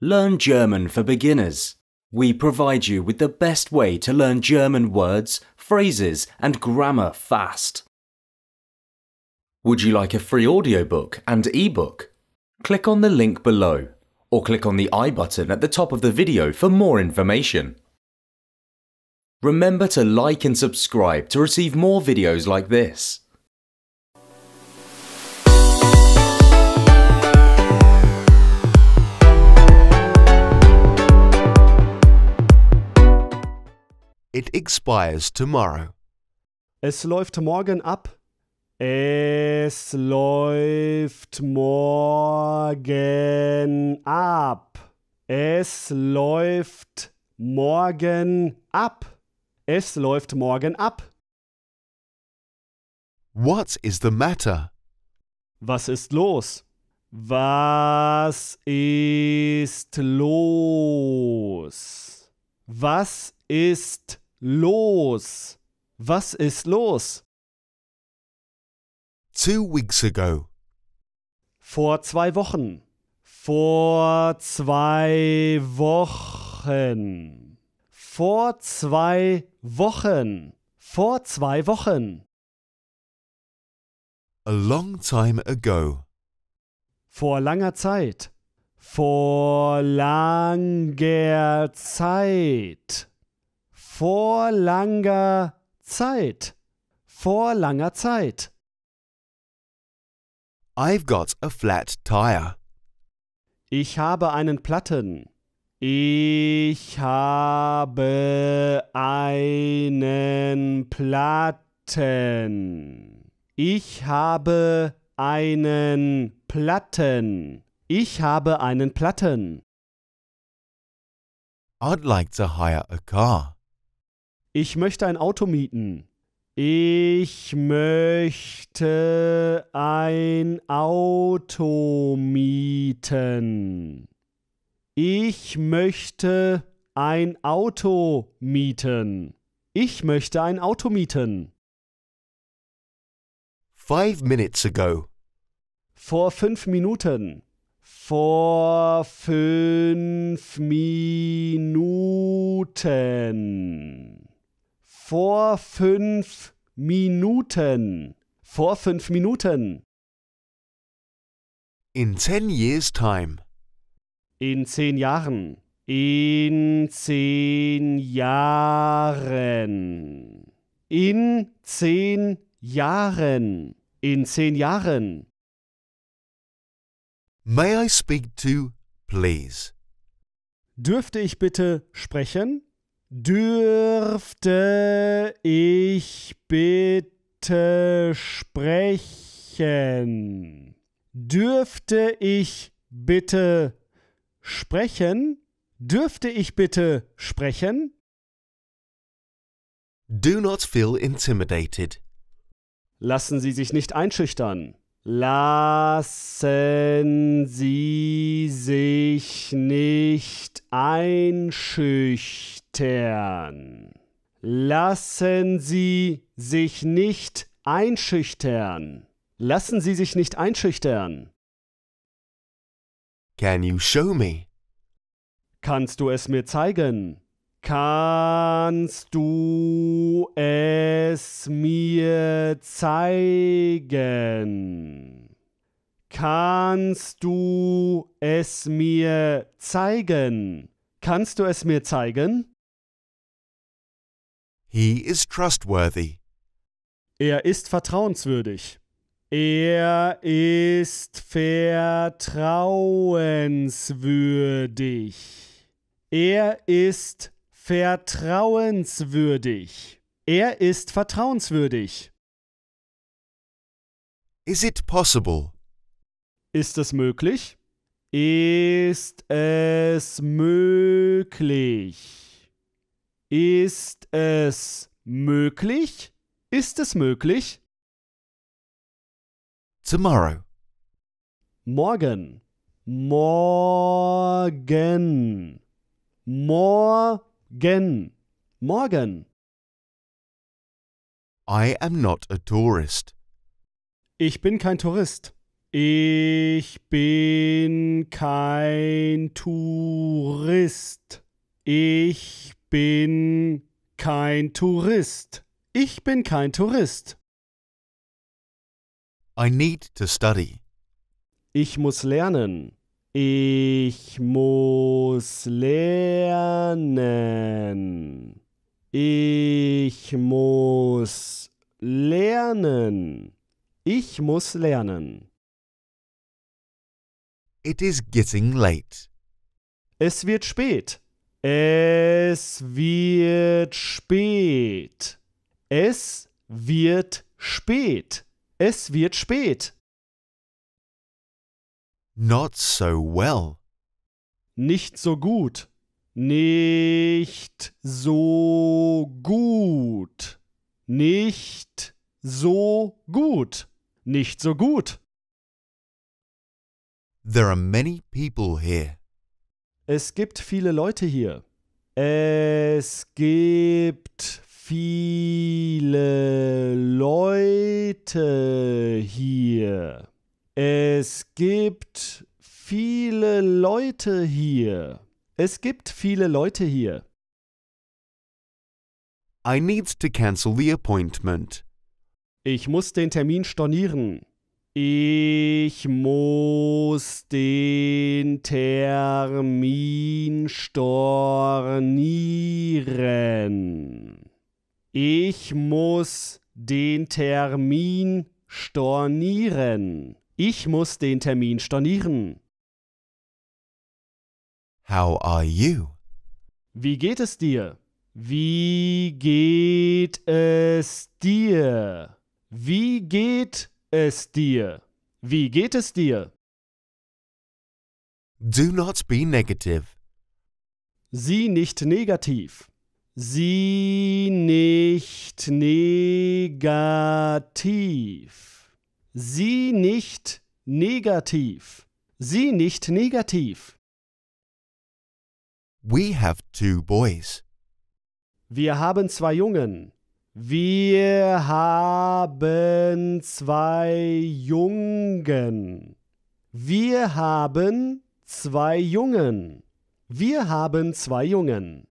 Learn German for beginners. We provide you with the best way to learn German words, phrases, and grammar fast. Would you like a free audiobook and ebook? Click on the link below or click on the i button at the top of the video for more information. Remember to like and subscribe to receive more videos like this. It expires tomorrow. Es läuft morgen ab. Es läuft morgen ab. Es läuft morgen ab. Es läuft morgen ab. What is the matter? Was ist los? Was ist los? Was ist los? Was ist los? Two weeks ago. Vor zwei Wochen. Vor zwei Wochen. Vor zwei Wochen. Vor zwei Wochen. A long time ago. Vor langer Zeit. Vor langer Zeit vor langer Zeit. Vor langer Zeit. I've got a flat tire. Ich habe einen Platten. Ich habe einen Platten. Ich habe einen Platten. Ich habe einen Platten. I'd like to hire a car. Ich möchte ein Auto mieten. Ich möchte ein Auto mieten. Ich möchte ein Auto mieten. Ich möchte ein Auto mieten. Five minutes ago. Vor fünf Minuten. Vor fünf Minuten vor fünf Minuten. Vor fünf Minuten. In ten years' time. In zehn Jahren. In zehn Jahren. In zehn Jahren. In zehn Jahren. May I speak to, please? Dürfte ich bitte sprechen? Dürfte ich bitte sprechen? Dürfte ich bitte sprechen? Dürfte ich bitte sprechen? Do not feel intimidated. Lassen Sie sich nicht einschüchtern. Lassen Sie sich nicht einschüchtern. Lassen Sie sich nicht einschüchtern. Lassen Sie sich nicht einschüchtern. Can you show me? Kannst du es mir zeigen? Kannst du es mir zeigen? Kannst du es mir zeigen? Kannst du es mir zeigen? He is trustworthy. Er ist vertrauenswürdig. Er ist vertrauenswürdig. Er ist Vertrauenswürdig. Er ist vertrauenswürdig. Is it possible? Ist es möglich? Ist es möglich? Ist es möglich? Ist es möglich? Tomorrow. Morgen. Morgen. Morgen. Gen. Morgen. I am not a tourist. Ich bin kein Tourist. Ich bin kein Tourist. Ich bin kein Tourist. Ich bin kein Tourist. I need to study. Ich muss lernen. Ich muss lernen. Ich muss lernen. Ich muss lernen. It is getting late. Es wird spät. Es wird spät. Es wird spät. Es wird spät. Not so well. Nicht so gut. Nicht so gut. Nicht so gut. Nicht so gut. There are many people here. Es gibt viele Leute hier. Es gibt viele Leute hier. Es gibt viele Leute hier. Es gibt viele Leute hier. I need to cancel the appointment. Ich muss den Termin stornieren. Ich muss den Termin stornieren. Ich muss den Termin stornieren. Ich muss den Termin stornieren. How are you? Wie geht es dir? Wie geht es dir? Wie geht es dir? Wie geht es dir? Do not be negative. Sieh nicht negativ. Sieh nicht negativ. Sie nicht negativ. Sie nicht negativ. We have two boys. Wir haben zwei Jungen. Wir haben zwei Jungen. Wir haben zwei Jungen. Wir haben zwei Jungen.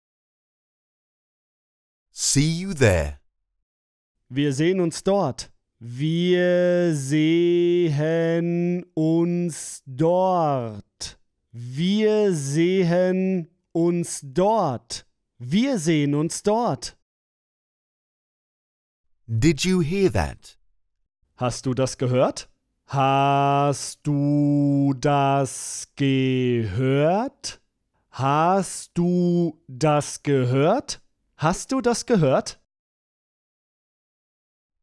See you there. Wir sehen uns dort. Wir sehen uns dort. Wir sehen uns dort. Wir sehen uns dort. Did you hear that? Hast du das gehört? Hast du das gehört? Hast du das gehört? Hast du das gehört?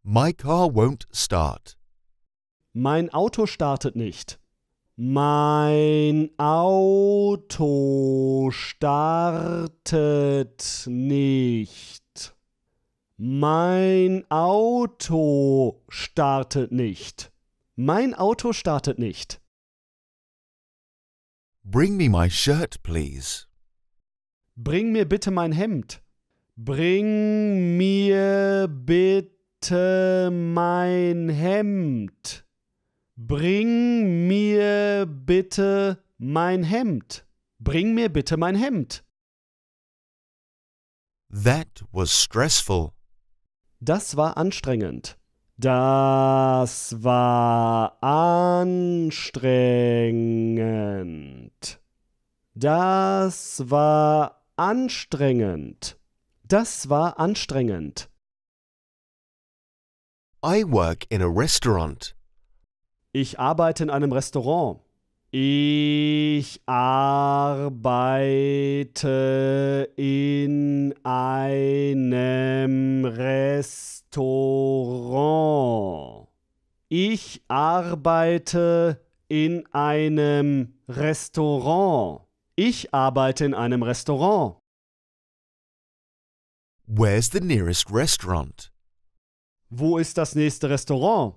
My car won't start. Mein Auto startet nicht. Mein Auto startet nicht. Mein Auto startet nicht. Mein Auto startet nicht. Bring me my shirt, please. Bring mir bitte mein Hemd. Bring mir bitte Bitte mein Hemd. Bring mir bitte mein Hemd. Bring mir bitte mein Hemd. That was stressful. Das war anstrengend. Das war anstrengend. Das war anstrengend. Das war anstrengend. I work in a restaurant. Ich arbeite in einem Restaurant. Ich arbeite in einem Restaurant. Ich arbeite in einem Restaurant. Ich arbeite in einem Restaurant. Where's the nearest restaurant? Wo ist das nächste Restaurant?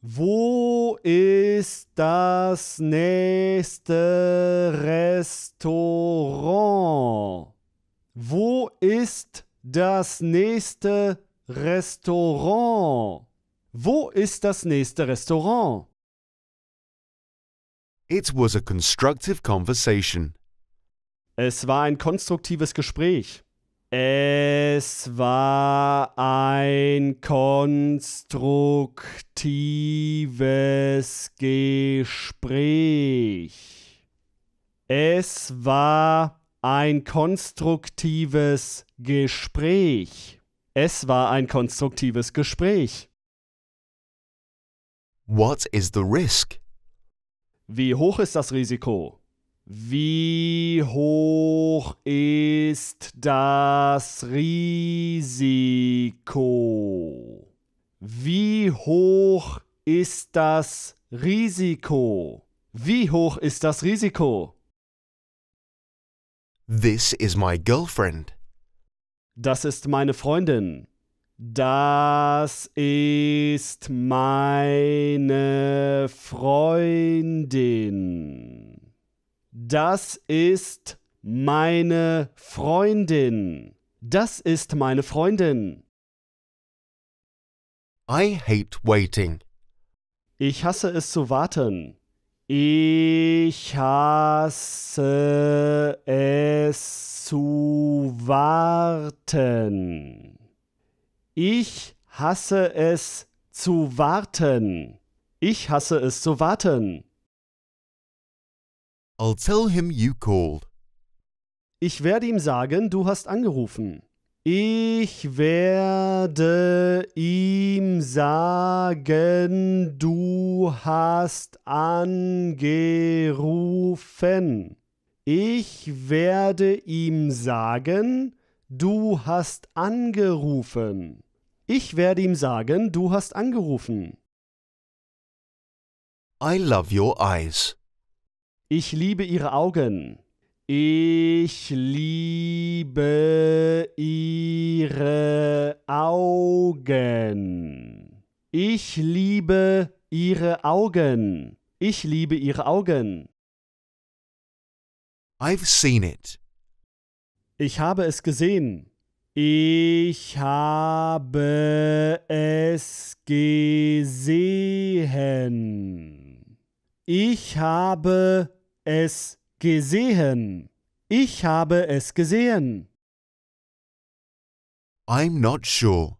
Wo ist das nächste Restaurant? Wo ist das nächste Restaurant? Wo ist das nächste Restaurant? It was a constructive conversation. Es war ein konstruktives Gespräch. Es war ein konstruktives Gespräch. Es war ein konstruktives Gespräch. Es war ein konstruktives Gespräch. What is the risk? Wie hoch ist das Risiko? Wie hoch ist das Risiko? Wie hoch ist das Risiko? Wie hoch ist das Risiko? This is my girlfriend. Das ist meine Freundin. Das ist meine Freundin. Das ist meine Freundin. Das ist meine Freundin. I hate waiting. Ich hasse es zu warten. Ich hasse es zu warten. Ich hasse es zu warten. Ich hasse es zu warten. I'll tell him you called. Ich werde ihm sagen, du hast angerufen. Ich werde ihm sagen, du hast angerufen. Ich werde ihm sagen, du hast angerufen. Ich werde ihm sagen, du hast angerufen. I love your eyes. Ich liebe ihre Augen. Ich liebe ihre Augen. Ich liebe ihre Augen. Ich liebe ihre Augen. I've seen it. Ich habe es gesehen. Ich habe es gesehen. Ich habe es gesehen. Ich habe es gesehen. I'm not sure.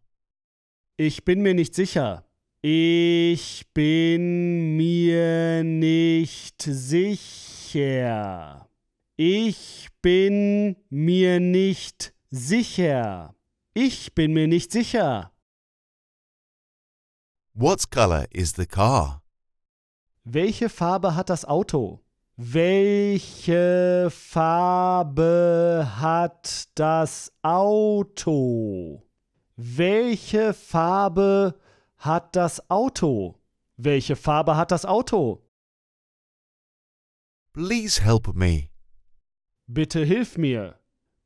Ich bin mir nicht sicher. Ich bin mir nicht sicher. Ich bin mir nicht sicher. Ich bin mir nicht sicher. What color is the car? Welche Farbe hat das Auto? Welche Farbe hat das Auto? Welche Farbe hat das Auto? Welche Farbe hat das Auto? Please help me. Bitte hilf mir.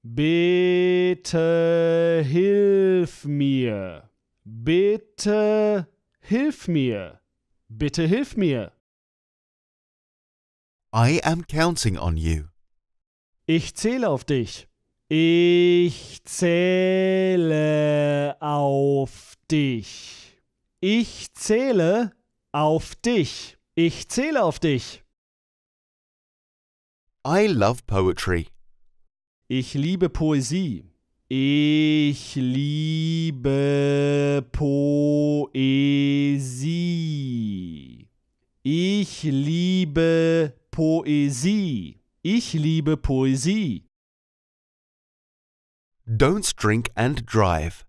Bitte hilf mir. Bitte hilf mir. Bitte hilf mir. I am counting on you. Ich zähle auf dich. Ich zähle auf dich. Ich zähle auf dich. Ich zähle auf dich. I love poetry. Ich liebe Poesie. Ich liebe Poesie. Ich liebe Poesie. Ich liebe Poesie. Don't drink and drive.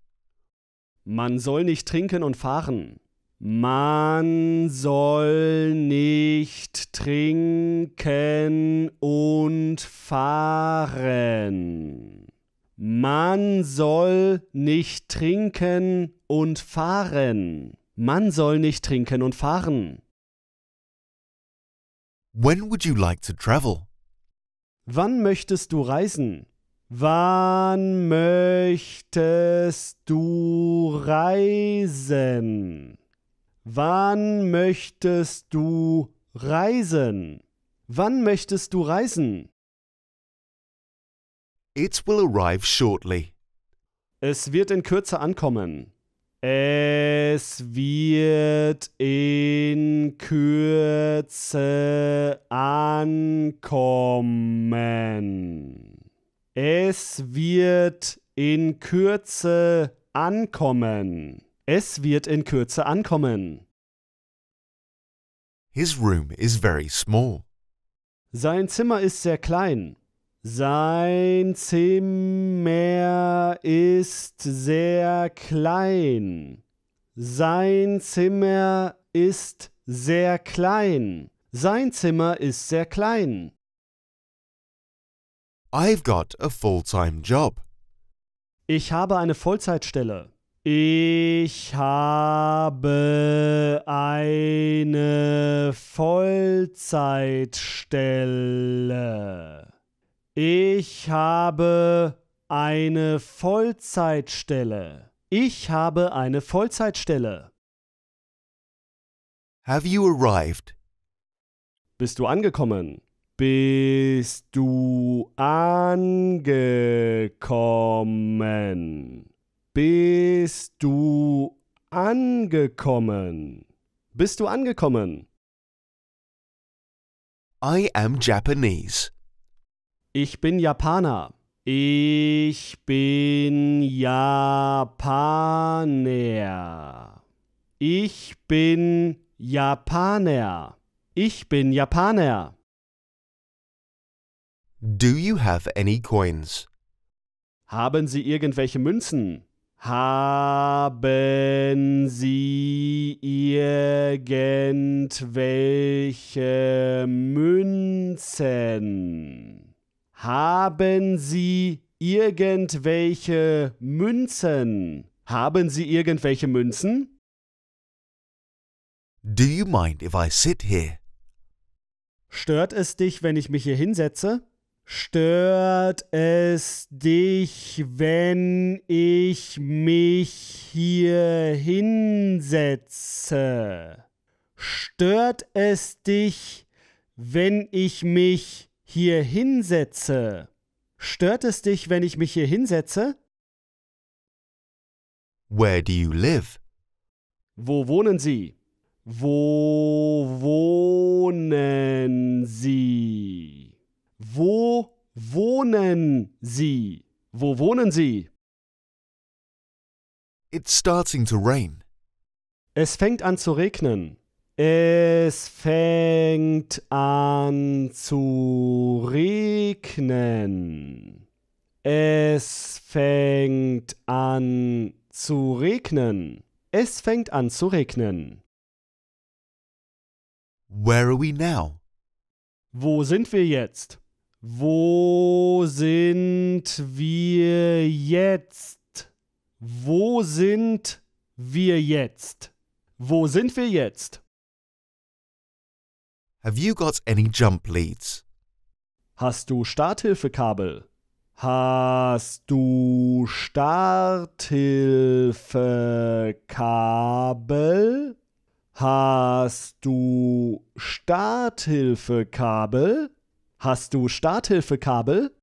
Man soll nicht trinken und fahren. Man soll nicht trinken und fahren. Man soll nicht trinken und fahren. Man soll nicht trinken und fahren. When would you like to travel? Wann möchtest du reisen? Wann möchtest du reisen? Wann möchtest du reisen? Wann möchtest du reisen? It will arrive shortly. Es wird in Kürze ankommen. Es wird in Kürze ankommen. Es wird in Kürze ankommen. Es wird in Kürze ankommen. His room is very small. Sein Zimmer ist sehr klein. Sein Zimmer ist sehr klein. Sein Zimmer ist sehr klein. Sein Zimmer ist sehr klein. I've got a full-time job. Ich habe eine Vollzeitstelle. Ich habe eine Vollzeitstelle. Ich habe eine Vollzeitstelle. Ich habe eine Vollzeitstelle. Have you arrived? Bist du angekommen? Bist du angekommen? Bist du angekommen? Bist du angekommen? I am Japanese. Ich bin Japaner. Ich bin Japaner. Ich bin Japaner. Ich bin Japaner. Do you have any coins? Haben Sie irgendwelche Münzen? Haben Sie irgendwelche Münzen? Haben Sie irgendwelche Münzen? Haben Sie irgendwelche Münzen? Do you mind if I sit here? Stört es dich, wenn ich mich hier hinsetze? Stört es dich, wenn ich mich hier hinsetze? Stört es dich, wenn ich mich hinsetze? hier hinsetze. Stört es dich, wenn ich mich hier hinsetze? Where do you live? Wo wohnen Sie? Wo wohnen Sie? Wo wohnen Sie? Wo wohnen Sie? It's starting to rain. Es fängt an zu regnen. Es fängt an zu regnen. Es fängt an zu regnen. Es fängt an zu regnen. Where are we now? Wo sind wir jetzt? Wo sind wir jetzt? Wo sind wir jetzt? Wo sind wir jetzt? Have you got any jump leads? Hast du Starthilfekabel? Hast du Starthilfekabel? Hast du Starthilfekabel? Hast du Starthilfekabel?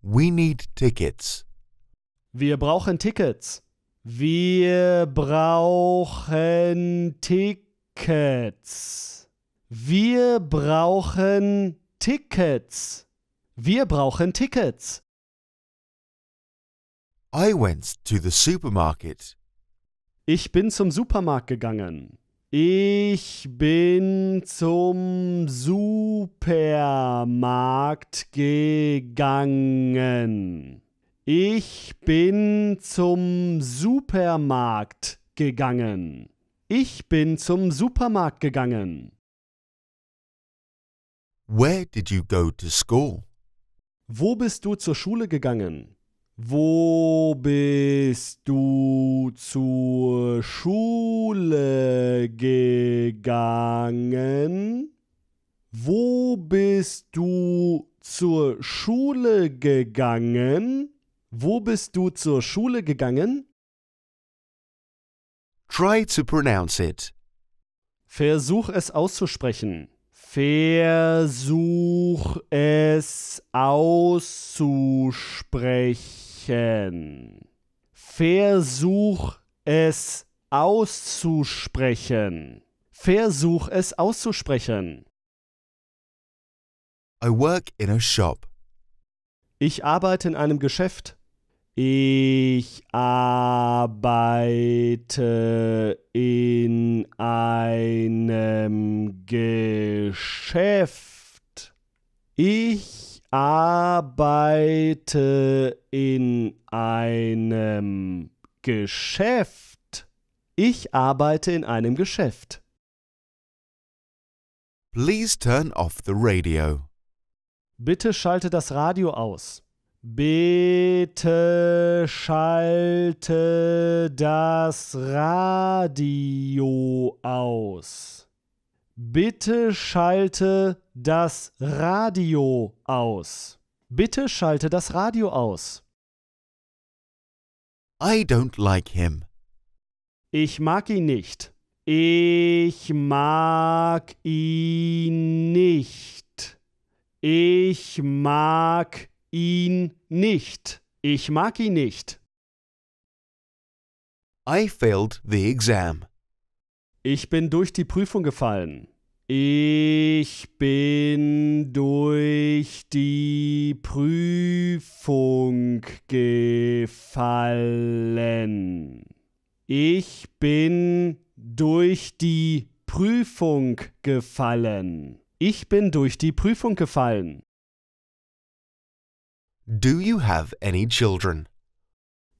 We need tickets. Wir brauchen Tickets. Wir brauchen Tickets. Tickets. Wir brauchen Tickets. Wir brauchen Tickets. I went to the supermarket. Ich bin zum Supermarkt gegangen. Ich bin zum Supermarkt gegangen. Ich bin zum Supermarkt gegangen. Ich bin zum Supermarkt gegangen. Where did you go to school? Wo bist du zur Schule gegangen? Wo bist du zur Schule gegangen? Wo bist du zur Schule gegangen? Wo bist du zur Schule gegangen? Try to pronounce it. Versuch es auszusprechen. Versuch es auszusprechen. Versuch es auszusprechen. Versuch es auszusprechen. I work in a shop. Ich arbeite in einem Geschäft. Ich arbeite in einem Geschäft. Ich arbeite in einem Geschäft. Ich arbeite in einem Geschäft. Please turn off the radio. Bitte schalte das Radio aus. Bitte schalte das Radio aus. Bitte schalte das Radio aus. Bitte schalte das Radio aus. I don't like him. Ich mag ihn nicht. Ich mag ihn nicht. Ich mag ihn nicht. Ich mag ihn nicht. I failed the exam. Ich bin durch die Prüfung gefallen. Ich bin durch die Prüfung gefallen. Ich bin durch die Prüfung gefallen. Ich bin durch die Prüfung gefallen. Do you have any children?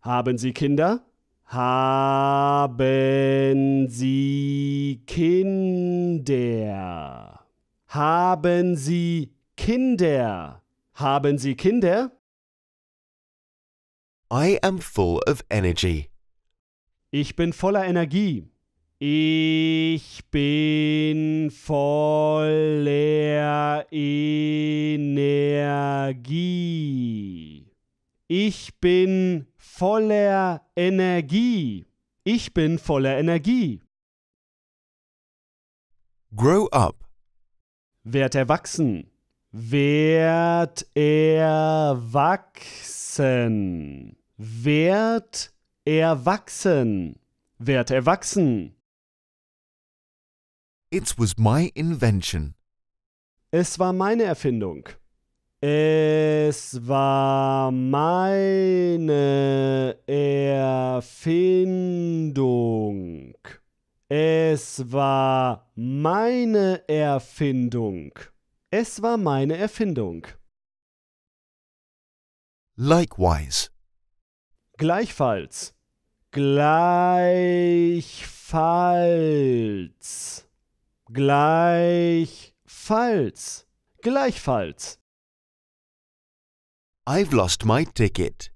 Haben Sie Kinder? Haben Sie Kinder? Haben Sie Kinder? Haben Sie Kinder? I am full of energy. Ich bin voller Energie. Ich bin voller Energie. Ich bin voller Energie. Ich bin voller Energie. Grow up. Werd erwachsen. Werd erwachsen. Werd erwachsen. Werd erwachsen. It was my invention. Es war meine Erfindung. Es war meine Erfindung. Es war meine Erfindung. Es war meine Erfindung. Likewise. Gleichfalls. Gleichfalls. Gleichfalls. Gleichfalls. I've lost my ticket.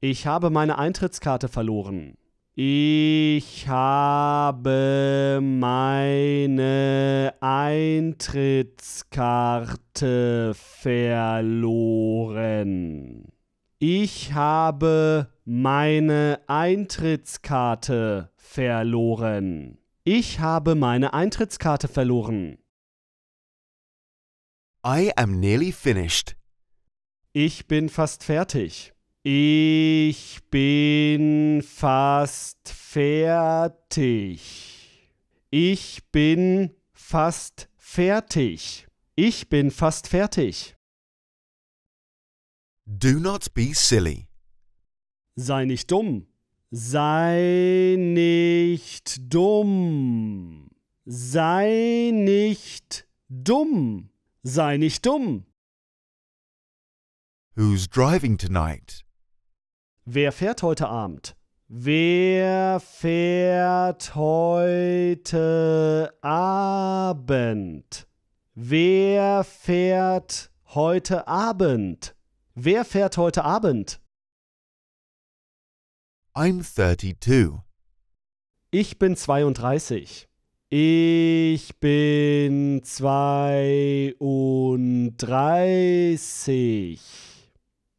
Ich habe meine Eintrittskarte verloren. Ich habe meine Eintrittskarte verloren. Ich habe meine Eintrittskarte verloren. Ich habe meine Eintrittskarte verloren. I am nearly finished. Ich bin fast fertig. Ich bin fast fertig. Ich bin fast fertig. Ich bin fast fertig. Do not be silly. Sei nicht dumm. Sei nicht dumm. Sei nicht dumm. Sei nicht dumm. Who's driving tonight? Wer fährt heute Abend? Wer fährt heute Abend? Wer fährt heute Abend? Wer fährt heute Abend? I'm 32. Ich bin 32. Ich bin 32.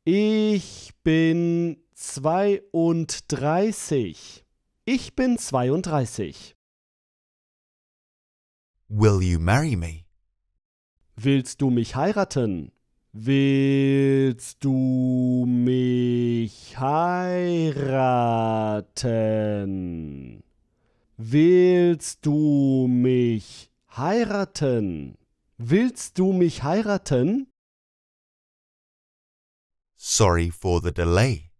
Ich bin 32. Ich bin 32. Will you marry me? Willst du mich heiraten? Willst du mich heiraten? Willst du mich heiraten? Willst du mich heiraten? Sorry for the delay.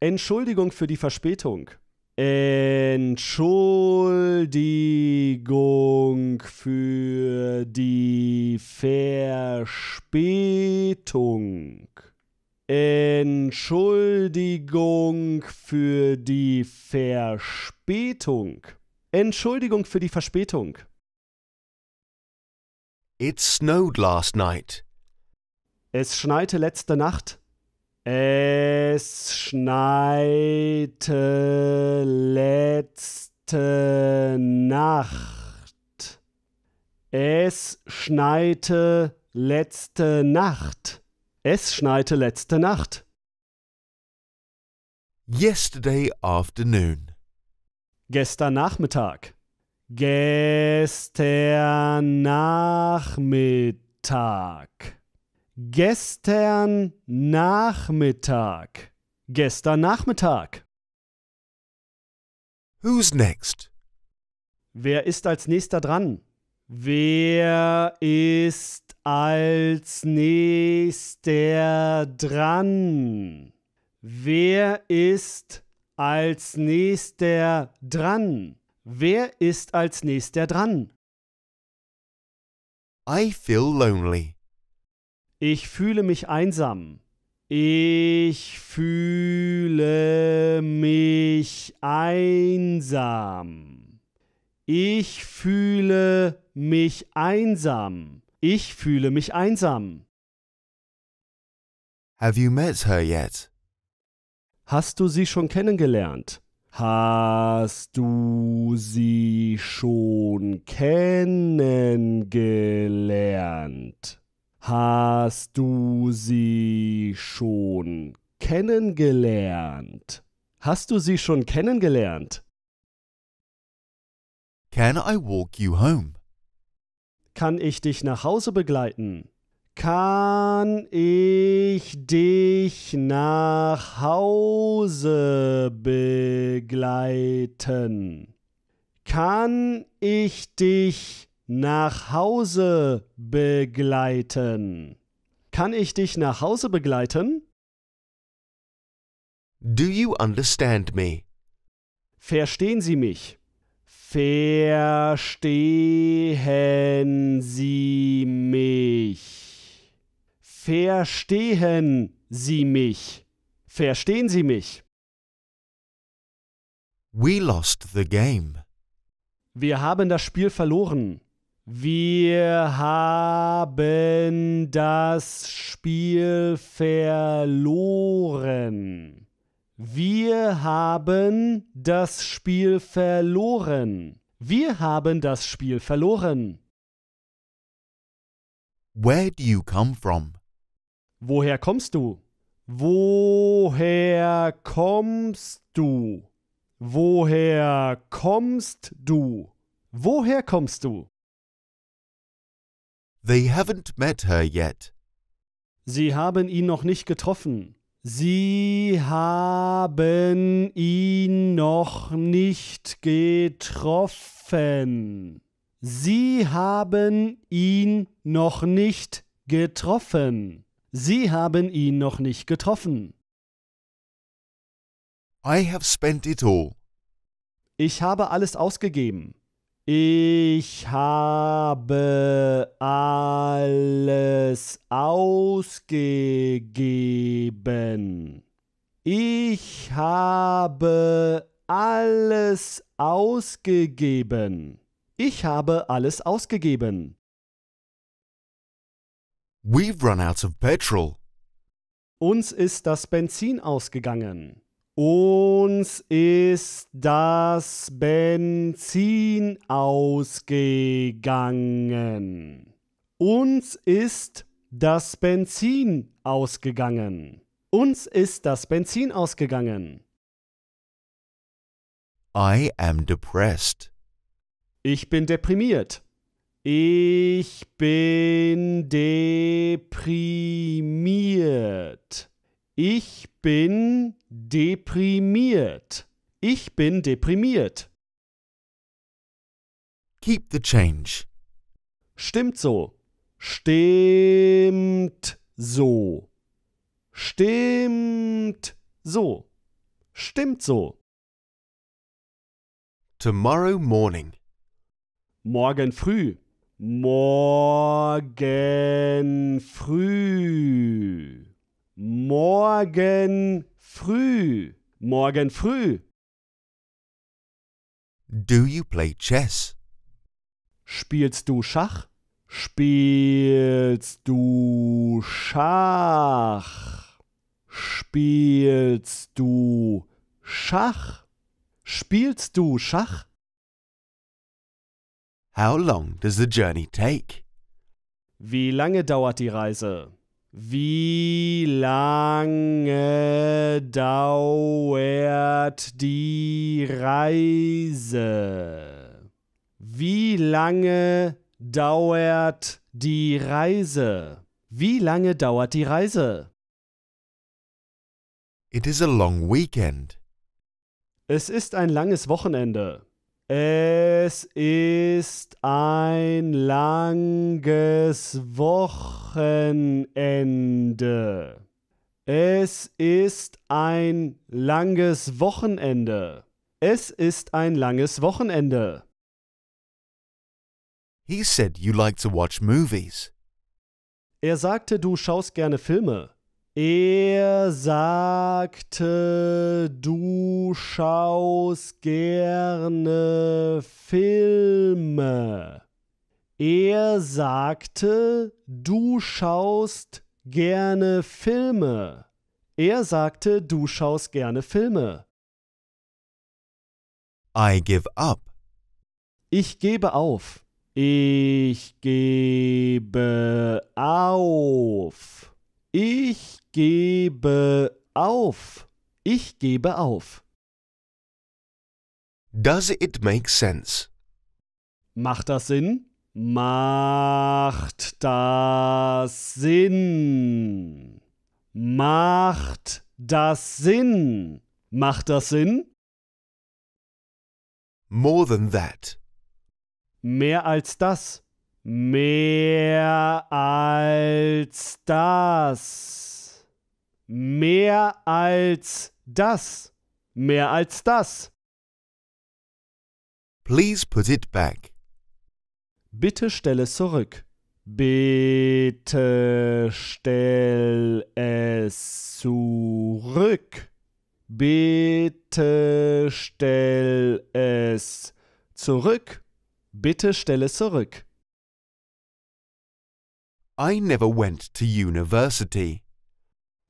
Entschuldigung für die Verspätung. Entschuldigung für die Verspätung. Entschuldigung für die Verspätung. Entschuldigung für die Verspätung. It snowed last night. Es schneite letzte Nacht. Es schneite äh, letzte Nacht. Es schneite letzte Nacht. Es schneite letzte Nacht. Yesterday afternoon. Gestern Nachmittag. Gestern Nachmittag. Gestern Nachmittag. Gestern Nachmittag. Who's next? Wer ist als nächster dran? Wer ist als nächster dran? Wer ist als nächster dran? Wer ist als nächster dran? I feel lonely. Ich fühle mich einsam. Ich fühle mich einsam. Ich fühle mich einsam. Ich fühle mich einsam. Have you met her yet? Hast du sie schon kennengelernt? Hast du sie schon kennengelernt? Hast du sie schon kennengelernt? Hast du sie schon kennengelernt? Can I walk you home? Kann ich dich nach Hause begleiten? Kann ich dich nach Hause begleiten? Kann ich dich nach Hause begleiten. Kann ich dich nach Hause begleiten? Do you understand me? Verstehen Sie mich? Verstehen Sie mich? Verstehen Sie mich? Verstehen Sie mich? We lost the game. Wir haben das Spiel verloren. Wir haben das Spiel verloren. Wir haben das Spiel verloren. Wir haben das Spiel verloren. Where do you come from? Woher kommst du? Woher kommst du? Woher kommst du? Woher kommst du? They haven't met her yet. Sie haben ihn noch nicht getroffen. Sie haben ihn noch nicht getroffen. Sie haben ihn noch nicht getroffen. Sie haben ihn noch nicht getroffen. I have spent it all. Ich habe alles ausgegeben. Ich habe alles ausgegeben. Ich habe alles ausgegeben. Ich habe alles ausgegeben. We've run out of petrol. Uns ist das Benzin ausgegangen. Uns ist das Benzin ausgegangen. Uns ist das Benzin ausgegangen. Uns ist das Benzin ausgegangen. I am depressed. Ich bin deprimiert. Ich bin deprimiert. Ich bin deprimiert. Ich bin deprimiert. Keep the change. Stimmt so. Stimmt so. Stimmt so. Stimmt so. Tomorrow morning. Morgen früh. Morgen früh morgen früh. Morgen früh. Do you play chess? Spielst du Schach? Spielst du Schach? Spielst du Schach? Spielst du Schach? How long does the journey take? Wie lange dauert die Reise? Wie lange dauert die Reise? Wie lange dauert die Reise? Wie lange dauert die Reise? It is a long weekend. Es ist ein langes Wochenende. Es ist ein langes Wochenende. Es ist ein langes Wochenende. Es ist ein langes Wochenende. He said you like to watch movies. Er sagte, du schaust gerne Filme. Er sagte, du schaust gerne Filme. Er sagte, du schaust gerne Filme. Er sagte, du schaust gerne Filme. I give up. Ich gebe auf. Ich gebe auf. Ich gebe auf. Ich gebe auf. Does it make sense? Macht das Sinn? Macht das Sinn? Macht das Sinn? Macht das Sinn? More than that. Mehr als das. Mehr als das. mehr als das. Mehr als das. Please put it back. Bitte stell es zurück. Bitte stell es zurück. Bitte stell es zurück. Bitte stell es zurück. I never went to university.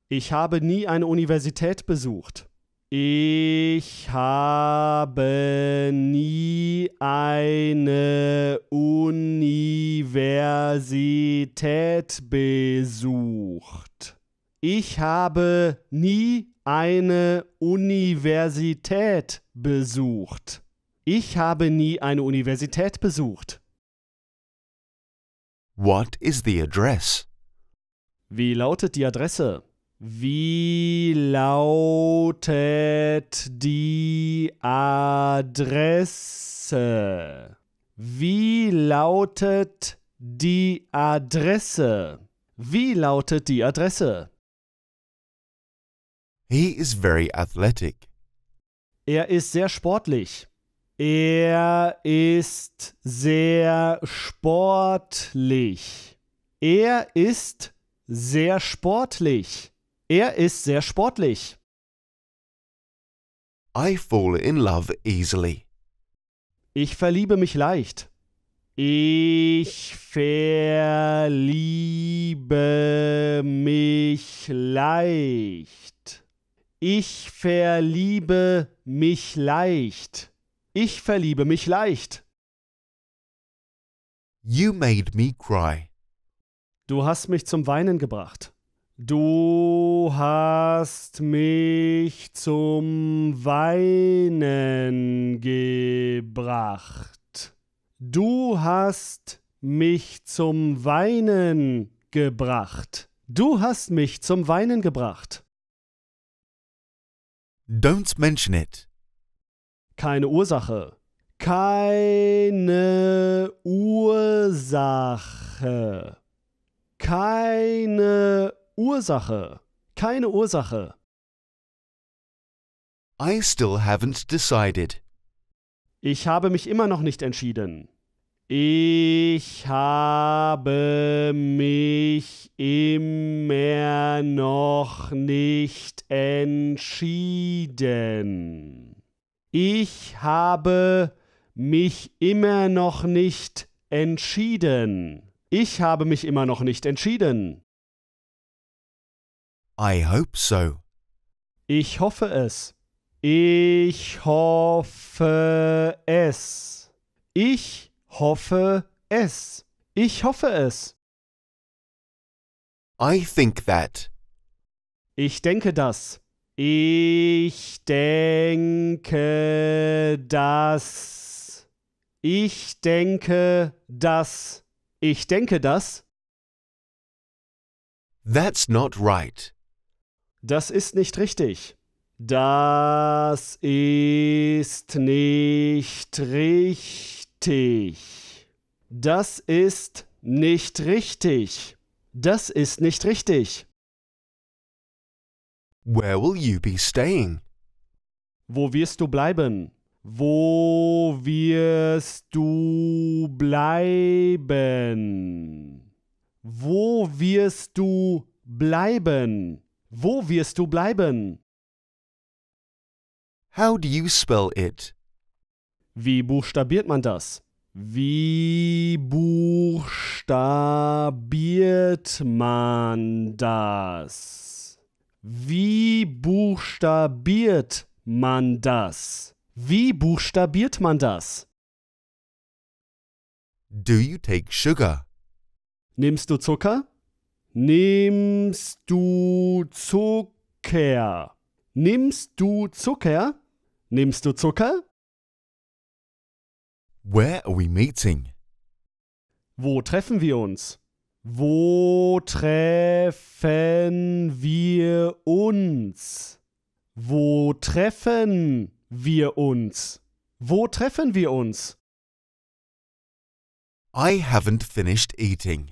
Ich habe nie eine Universität besucht. Ich habe nie eine Universität besucht. Ich habe nie eine Universität besucht. Ich habe nie eine Universität besucht. What is the address? Wie lautet die Adresse? Wie lautet die Adresse? Wie lautet die Adresse? Wie lautet die Adresse? He is very athletic. Er ist sehr sportlich. Er ist sehr sportlich. Er ist sehr sportlich. Er ist sehr sportlich. I fall in love easily. Ich verliebe mich leicht. Ich verliebe mich leicht. Ich verliebe mich leicht. Ich verliebe mich leicht. You made me cry. Du hast mich zum Weinen gebracht. Du hast mich zum Weinen gebracht. Du hast mich zum Weinen gebracht. Du hast mich zum Weinen gebracht. Don't mention it. Keine Ursache. Keine Ursache. Keine Ursache. Keine Ursache. I still haven't decided. Ich habe mich immer noch nicht entschieden. Ich habe mich immer noch nicht entschieden. Ich habe mich immer noch nicht entschieden. Ich habe mich immer noch nicht entschieden. I hope so. Ich hoffe es. Ich hoffe es. Ich hoffe es. Ich hoffe es. I think that. Ich denke das. Ich denke das. Ich denke das. Ich denke das. That's not right. Das ist nicht richtig. Das ist nicht richtig. Das ist nicht richtig. Das ist nicht richtig. Where will you be staying? Wo wirst du bleiben? Wo wirst du bleiben? Wo wirst du bleiben? Wo wirst du bleiben? How do you spell it? Wie buchstabiert man das? Wie buchstabiert man das? Wie buchstabiert man das? Wie buchstabiert man das? Do you take sugar? Nimmst du Zucker? Nimmst du Zucker? Nimmst du Zucker? Nimmst du Zucker? Where are we meeting? Wo treffen wir uns? Wo treffen wir uns? Wo treffen wir uns? Wo treffen wir uns? I haven't finished eating.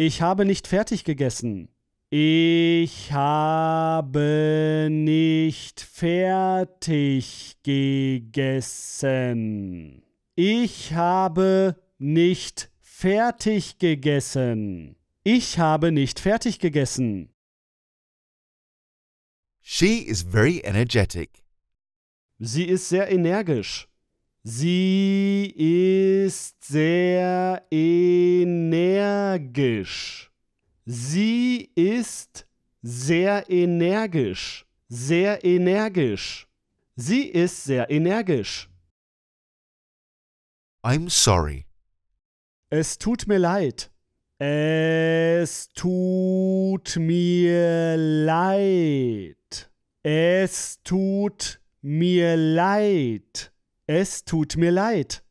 Ich habe nicht fertig gegessen. Ich habe nicht fertig gegessen. Ich habe nicht fertig gegessen. Ich habe nicht fertig gegessen. She is very energetic. Sie ist sehr energisch. Sie ist sehr energisch. Sie ist sehr energisch. Sehr energisch. Sie ist sehr energisch. I'm sorry. Es tut mir leid. Es tut mir leid. Es tut mir leid. Es tut mir leid.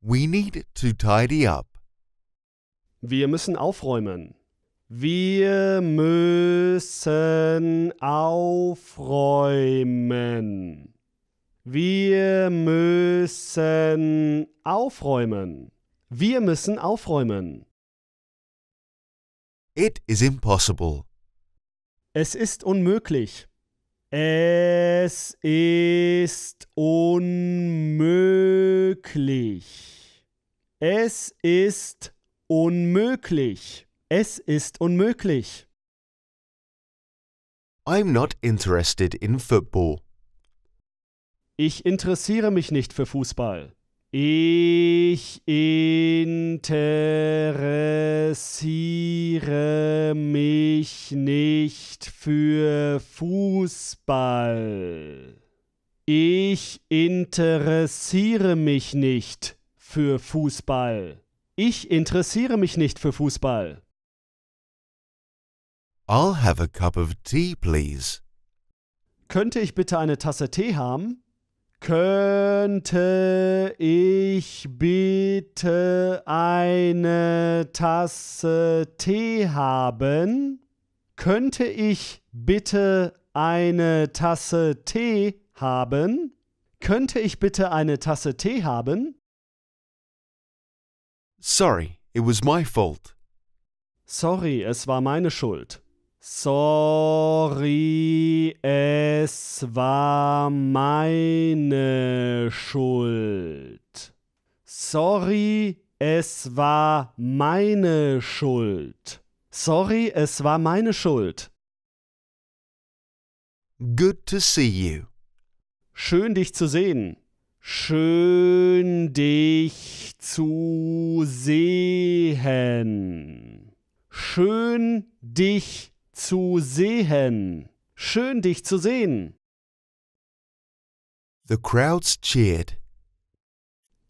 We need to tidy up. Wir müssen aufräumen. Wir müssen aufräumen. Wir müssen aufräumen. Wir müssen aufräumen. It is impossible. Es ist unmöglich. Es ist unmöglich. Es ist unmöglich. Es ist unmöglich. I'm not interested in football. Ich interessiere mich nicht für Fußball. Ich interessiere mich nicht für Fußball. Ich interessiere mich nicht für Fußball. Ich interessiere mich nicht für Fußball. I'll have a cup of tea, please. Könnte ich bitte eine Tasse Tee haben? Könnte ich bitte eine Tasse Tee haben? Könnte ich bitte eine Tasse Tee haben? Könnte ich bitte eine Tasse Tee haben? Sorry, it was my fault. Sorry, es war meine Schuld. Sorry, es war meine Schuld. Sorry, es war meine Schuld. Sorry, es war meine Schuld. Good to see you. Schön dich zu sehen. Schön dich zu sehen. Schön dich zu sehen. Schön dich zu sehen. The crowds cheered.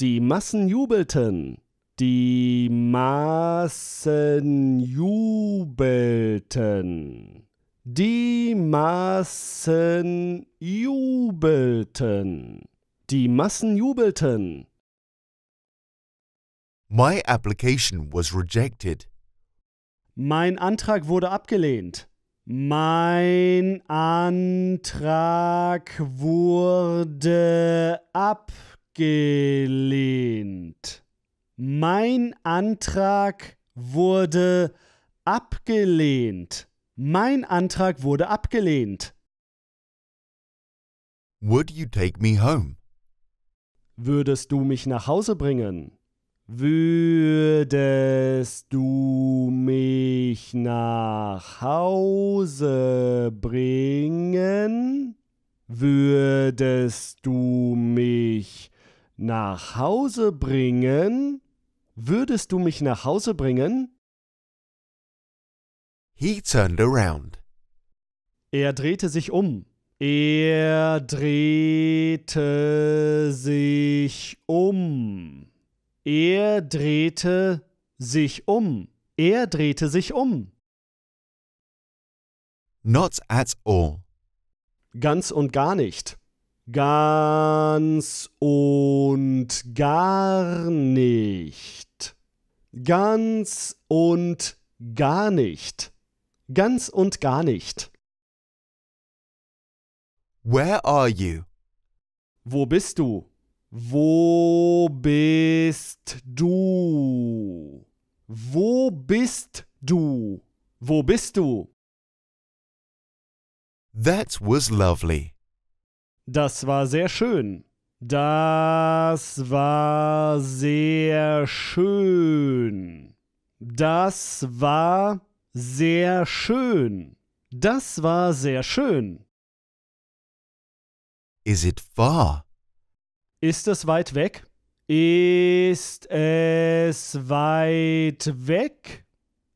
Die Massen jubelten. Die Massen jubelten. Die Massen jubelten. Die Massen jubelten. My application was rejected. Mein Antrag wurde abgelehnt. Mein Antrag wurde abgelehnt. Mein Antrag wurde abgelehnt. Mein Antrag wurde abgelehnt. Would you take me home? Würdest du mich nach Hause bringen? Würdest du mich nach Hause bringen? Würdest du mich nach Hause bringen? Würdest du mich nach Hause bringen? He turned around. Er drehte sich um. Er drehte sich um. Er drehte sich um. Er drehte sich um. Not at all. Ganz und gar nicht. Ganz und gar nicht. Ganz und gar nicht. Ganz und gar nicht. Where are you? Wo bist du? Wo bist du? Wo bist du? Wo bist du? That was lovely. Das war sehr schön. Das war sehr schön. Das war sehr schön. Das war sehr schön. Is it far? Ist es weit weg? Ist es weit weg?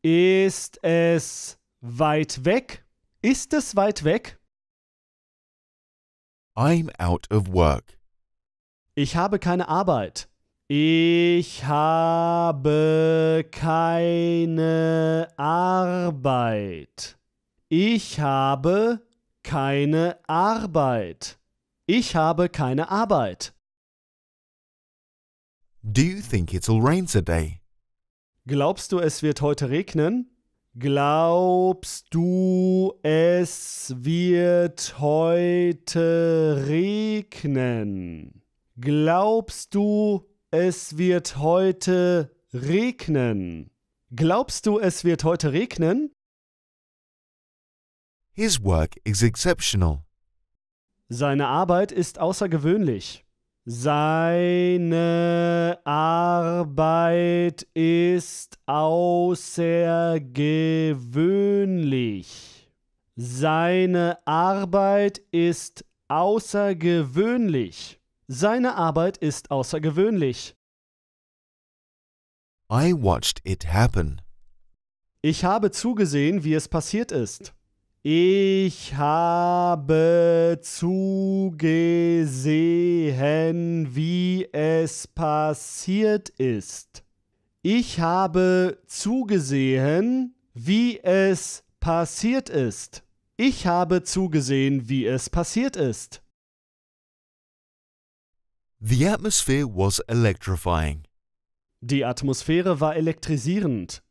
Ist es weit weg? Ist es weit weg? I'm out of work. Ich habe keine Arbeit. Ich habe keine Arbeit. Ich habe keine Arbeit. Ich habe keine Arbeit. Do you think it'll rain today? Glaubst du, es wird heute regnen? Glaubst du, es wird heute regnen? Glaubst du, es wird heute regnen? Glaubst du, es wird heute regnen? His work is exceptional. Seine Arbeit ist außergewöhnlich. Seine Arbeit ist außergewöhnlich. Seine Arbeit ist außergewöhnlich. Seine Arbeit ist außergewöhnlich. I watched it happen. Ich habe zugesehen, wie es passiert ist. Ich habe zugesehen, wie es passiert ist. Ich habe zugesehen, wie es passiert ist. Ich habe zugesehen, wie es passiert ist. The atmosphere was electrifying. Die Atmosphäre war elektrisierend.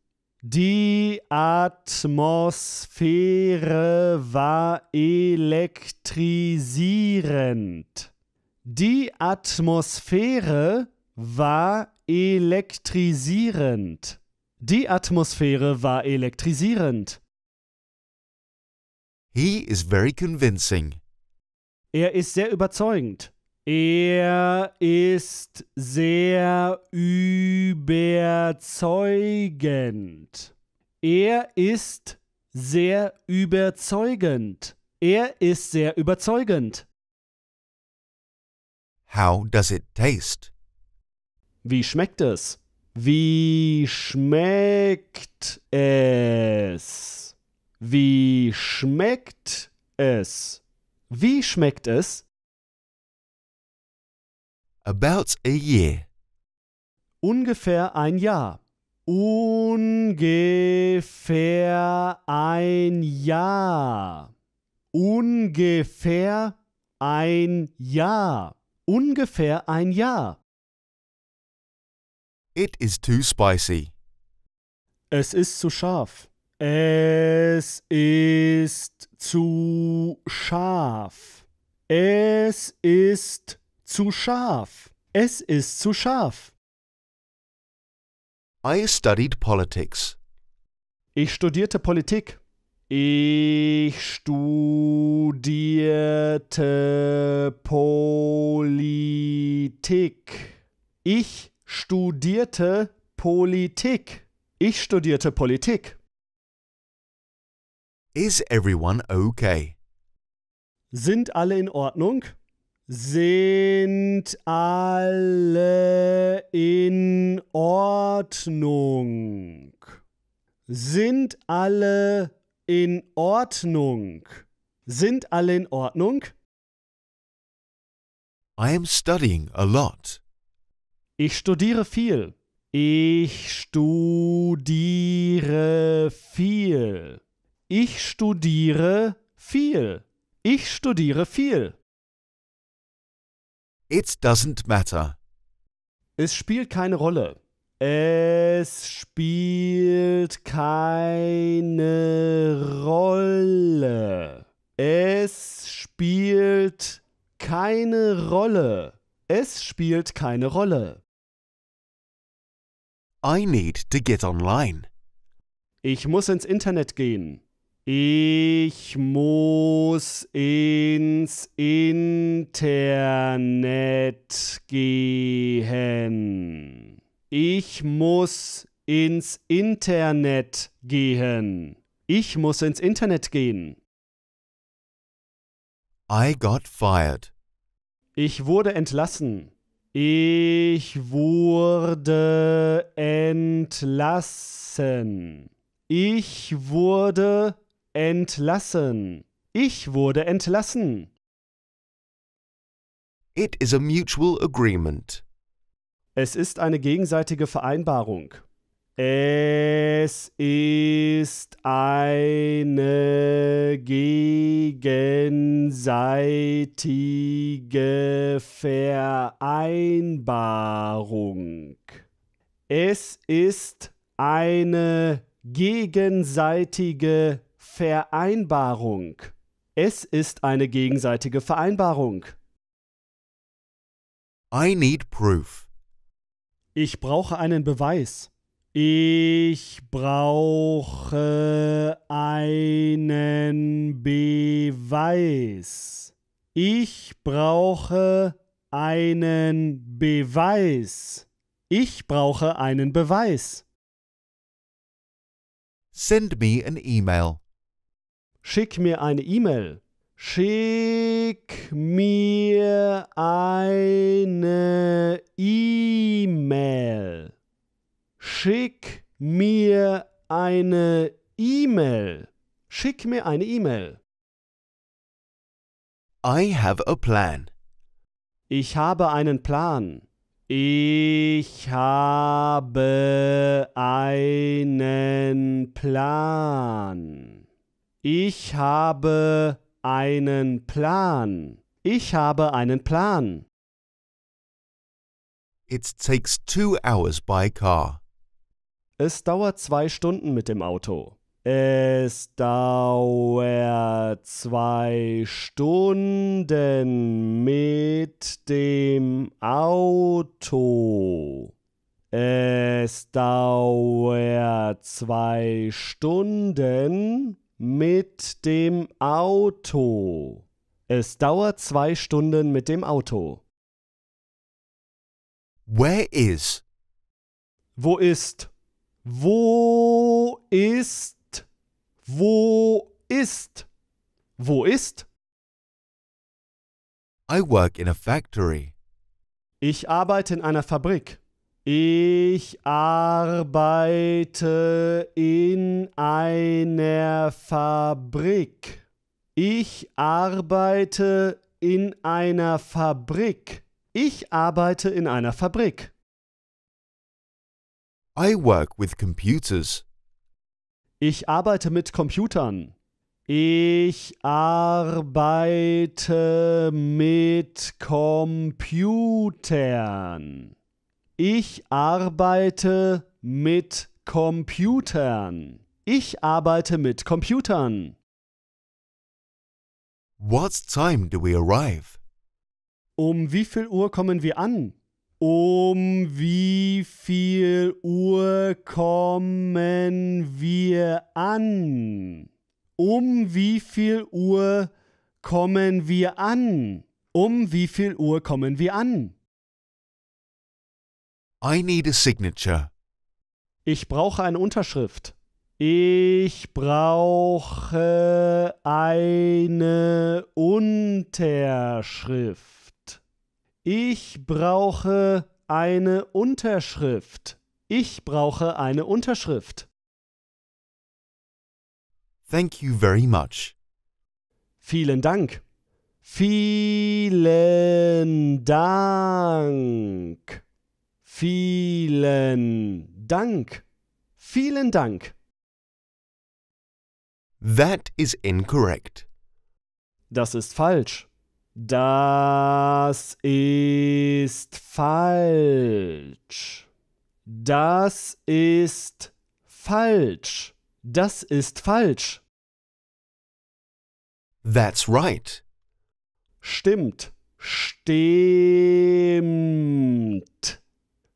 Die Atmosphäre war elektrisierend. Die Atmosphäre war elektrisierend. Die Atmosphäre war elektrisierend. He is very convincing. Er ist sehr überzeugend. Er ist sehr überzeugend. Er ist sehr überzeugend. Er ist sehr überzeugend. How does it taste? Wie schmeckt es? Wie schmeckt es? Wie schmeckt es? Wie schmeckt es? About a year. Ungefähr ein Jahr. Ungefähr ein Jahr. Ungefähr ein Jahr. Ungefähr ein Jahr. It is too spicy. Es ist zu scharf. Es ist zu scharf. Es ist zu scharf. Es ist zu scharf. I studied politics. Ich studierte Politik. Ich studierte Politik. Ich studierte Politik. Ich studierte Politik. Is everyone okay? Sind alle in Ordnung? Sind alle in Ordnung? Sind alle in Ordnung? Sind alle in Ordnung? I am studying a lot. Ich studiere viel. Ich studiere viel. Ich studiere viel. Ich studiere viel. It doesn't matter. Es spielt keine Rolle. Es spielt keine Rolle. Es spielt keine Rolle. Es spielt keine Rolle. I need to get online. Ich muss ins Internet gehen. Ich muss ins Internet gehen. Ich muss ins Internet gehen. Ich muss ins Internet gehen. I got fired. Ich wurde entlassen. Ich wurde entlassen. Ich wurde Entlassen. Ich wurde entlassen. It is a mutual agreement. Es ist eine gegenseitige Vereinbarung. Es ist eine gegenseitige Vereinbarung. Es ist eine gegenseitige Vereinbarung. Es ist eine gegenseitige Vereinbarung. I need proof. Ich brauche einen Beweis. Ich brauche einen Beweis. Ich brauche einen Beweis. Ich brauche einen Beweis. Send me an email. Schick mir eine E-Mail. Schick mir eine E-Mail. Schick mir eine E-Mail. Schick mir eine E-Mail. I have a plan. Ich habe einen Plan. Ich habe einen Plan. Ich habe einen Plan. Ich habe einen Plan. It takes two hours by car. Es dauert zwei Stunden mit dem Auto. Es dauert zwei Stunden mit dem Auto. Es dauert zwei Stunden mit dem Auto. Es dauert zwei Stunden mit dem Auto. Where is? Wo ist? Wo ist? Wo ist? Wo ist? I work in a factory. Ich arbeite in einer Fabrik. Ich arbeite in einer Fabrik. Ich arbeite in einer Fabrik. Ich arbeite in einer Fabrik. I work with computers. Ich arbeite mit Computern. Ich arbeite mit Computern. Ich arbeite mit Computern. Ich arbeite mit Computern. What time do we arrive? Um wie viel Uhr kommen wir an? Um wie viel Uhr kommen wir an? Um wie viel Uhr kommen wir an? Um wie viel Uhr kommen wir an? I need a signature. Ich brauche eine Unterschrift. Ich brauche eine Unterschrift. Ich brauche eine Unterschrift. Ich brauche eine Unterschrift. Thank you very much. Vielen Dank. Vielen Dank. Vielen Dank. Vielen Dank. That is incorrect. Das ist falsch. Das ist falsch. Das ist falsch. Das ist falsch. That's right. Stimmt. Stimmt.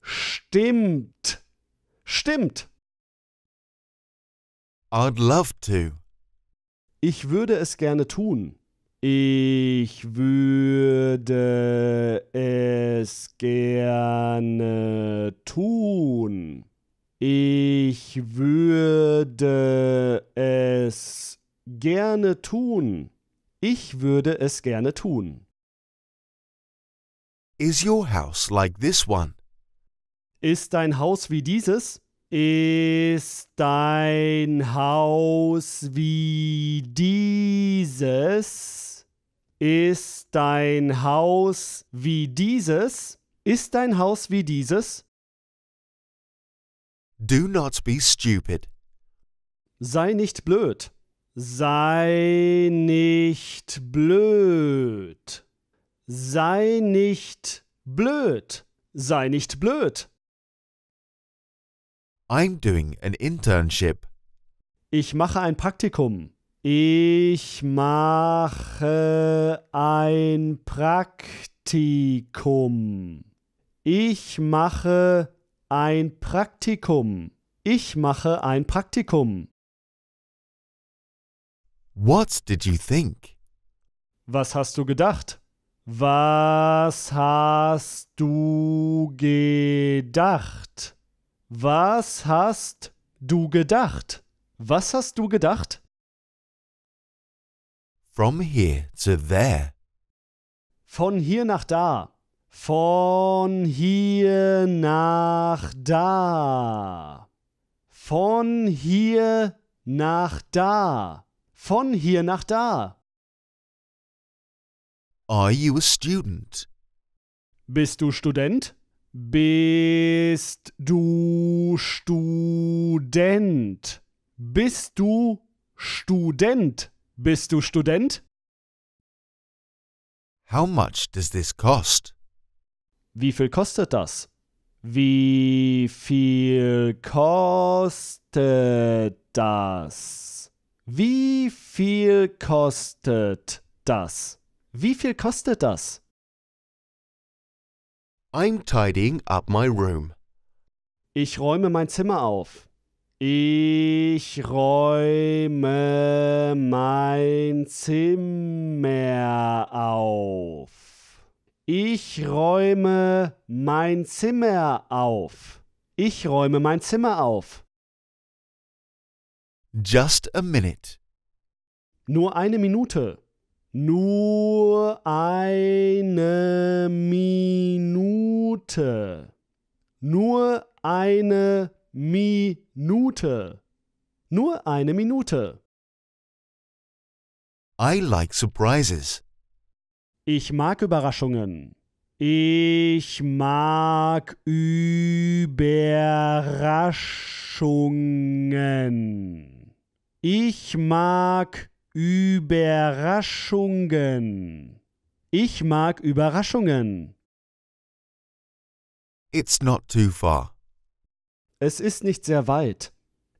Stimmt. Stimmt. I'd love to. Ich würde es gerne tun. Ich würde es gerne tun. Ich würde es gerne tun. Ich würde es gerne tun. Is your house like this one? Ist dein Haus wie dieses? Ist dein Haus wie dieses? Ist dein Haus wie dieses? Ist dein Haus wie dieses? Do not be stupid. Sei nicht blöd. Sei nicht blöd. Sei nicht blöd. Sei nicht blöd. I'm doing an internship. Ich mache ein Praktikum. Ich mache ein Praktikum. Ich mache ein Praktikum. Ich mache ein Praktikum. What did you think? Was hast du gedacht? Was hast du gedacht? Was hast du gedacht? Was hast du gedacht? From here to there. Von hier nach da. Von hier nach da. Von hier nach da. Von hier nach da. Are you a student? Bist du Student? Bist du Student? Bist du Student? Bist du Student? How much does this cost? Wie viel kostet das? Wie viel kostet das? Wie viel kostet das? Wie viel kostet das? I'm tidying up my room. Ich räume mein Zimmer auf. Ich räume mein Zimmer auf. Ich räume mein Zimmer auf. Ich räume mein Zimmer auf. Just a minute. Nur eine Minute. Nur eine Minute. Nur eine Minute. Nur eine Minute. I like surprises. Ich mag Überraschungen. Ich mag Überraschungen. Ich mag Überraschungen. Ich mag Überraschungen. It's not too far. Es ist nicht sehr weit.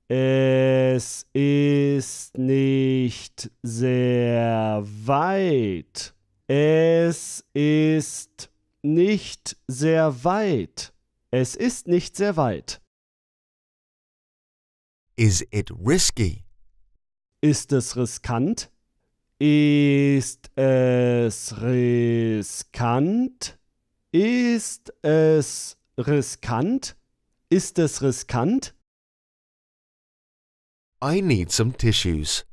Es ist nicht sehr weit. Es ist nicht sehr weit. Es ist nicht sehr weit. Is it risky? Ist es riskant? Ist es riskant? Ist es riskant? Ist es riskant? I need some tissues.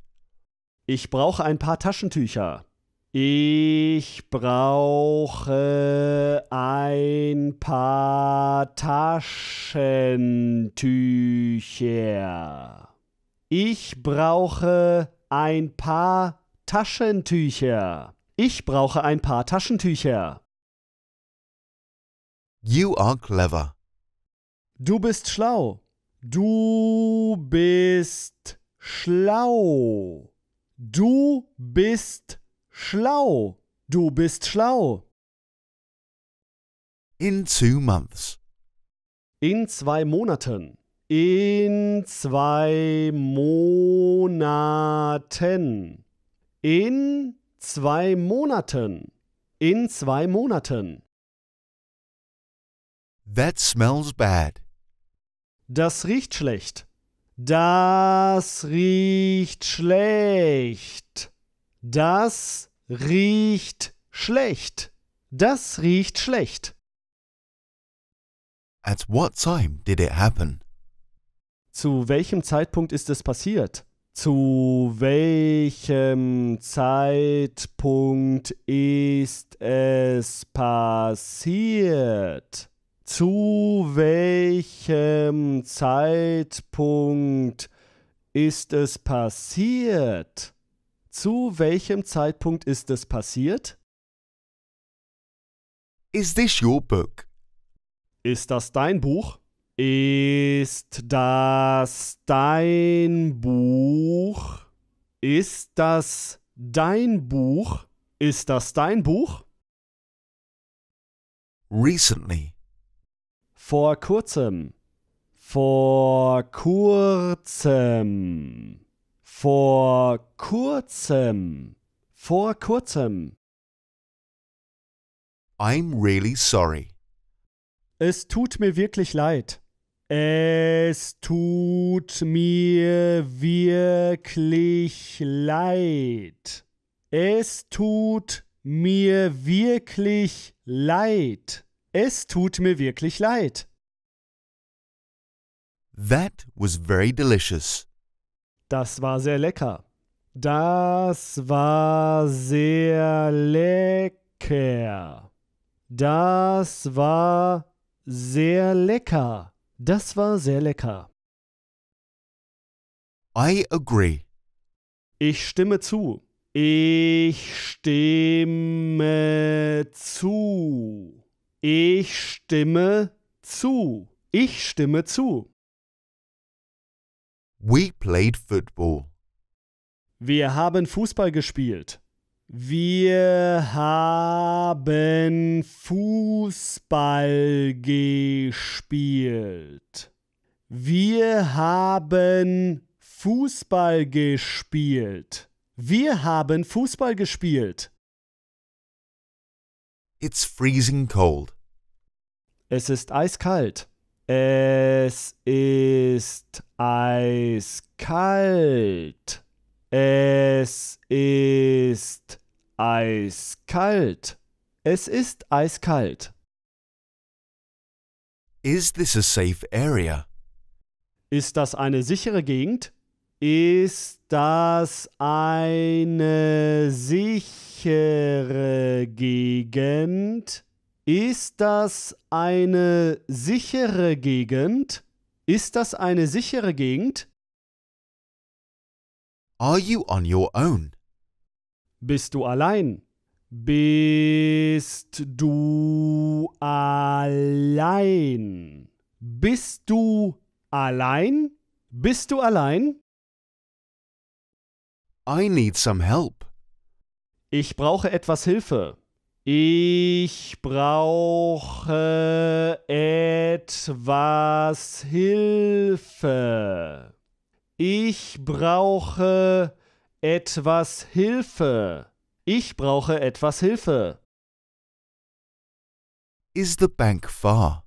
Ich brauche ein paar Taschentücher. Ich brauche ein paar Taschentücher. Ich brauche ein paar Taschentücher. Ich brauche ein paar Taschentücher. You are clever. Du bist schlau. Du bist schlau. Du bist schlau. Du bist schlau. In two months. In zwei Monaten. In zwei Monaten. In zwei Monaten. In zwei Monaten. That smells bad. Das riecht schlecht. Das riecht schlecht. Das riecht schlecht. Das riecht schlecht. At what time did it happen? zu welchem Zeitpunkt ist das passiert? Zu welchem Zeitpunkt ist es passiert? Zu welchem Zeitpunkt ist es passiert? Zu welchem Zeitpunkt ist es passiert? Is this your book? Ist das dein Buch? Ist das dein Buch? Ist das dein Buch? Ist das dein Buch? Recently. Vor kurzem. Vor kurzem. Vor kurzem. Vor kurzem. I'm really sorry. Es tut mir wirklich leid. Es tut mir wirklich leid. Es tut mir wirklich leid. Es tut mir wirklich leid. That was very delicious. Das war sehr lecker. Das war sehr lecker. Das war sehr lecker. Das war sehr lecker. I agree. Ich stimme zu. Ich stimme zu. Ich stimme zu. Ich stimme zu. We played football. Wir haben Fußball gespielt. Wir haben Fußball gespielt. Wir haben Fußball gespielt. Wir haben Fußball gespielt. It's freezing cold. Es ist eiskalt. Es ist eiskalt. Es ist Eiskalt. Es ist eiskalt. Is this a safe area? Ist das eine sichere Gegend? Ist das eine sichere Gegend? Ist das eine sichere Gegend? Ist das eine sichere Gegend? Are you on your own? Bist du allein? Bist du allein? Bist du allein? Bist du allein? I need some help. Ich brauche etwas Hilfe. Ich brauche etwas Hilfe. Ich brauche etwas Hilfe. Ich brauche etwas Hilfe. Is the bank far?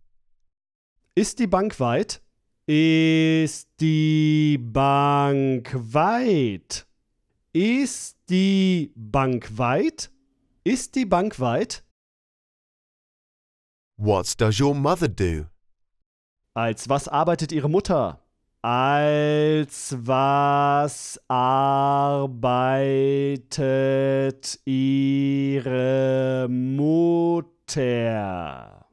Ist die Bank weit? Ist die Bank weit? Ist die Bank weit? Ist die Bank weit? What does your mother do? Als was arbeitet Ihre Mutter? als was arbeitet ihre Mutter?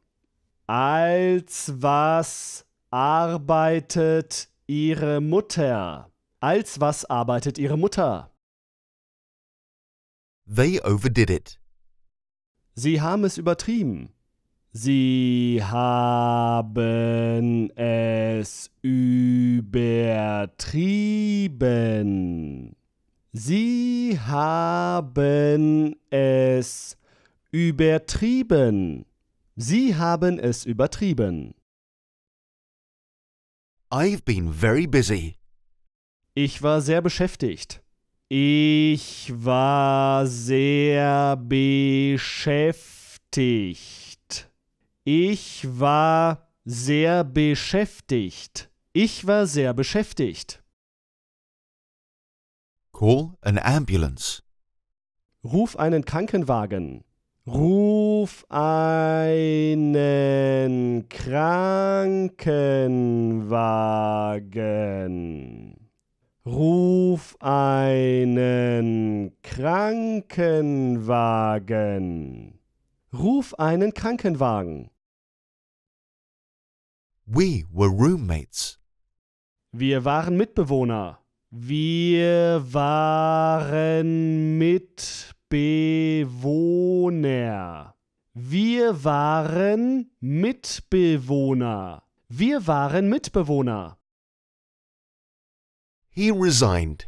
Als was arbeitet ihre Mutter? Als was arbeitet ihre Mutter? They overdid it. Sie haben es übertrieben. Sie haben es übertrieben. Sie haben es übertrieben. Sie haben es übertrieben. I've been very busy. Ich war sehr beschäftigt. Ich war sehr beschäftigt. Ich war sehr beschäftigt. Ich war sehr beschäftigt. Call an ambulance. Ruf einen Krankenwagen. Ruf einen Krankenwagen. Ruf einen Krankenwagen. Ruf einen Krankenwagen. We were roommates. Wir waren Mitbewohner. Wir waren Mitbewohner. Wir waren Mitbewohner. Wir waren Mitbewohner. He resigned.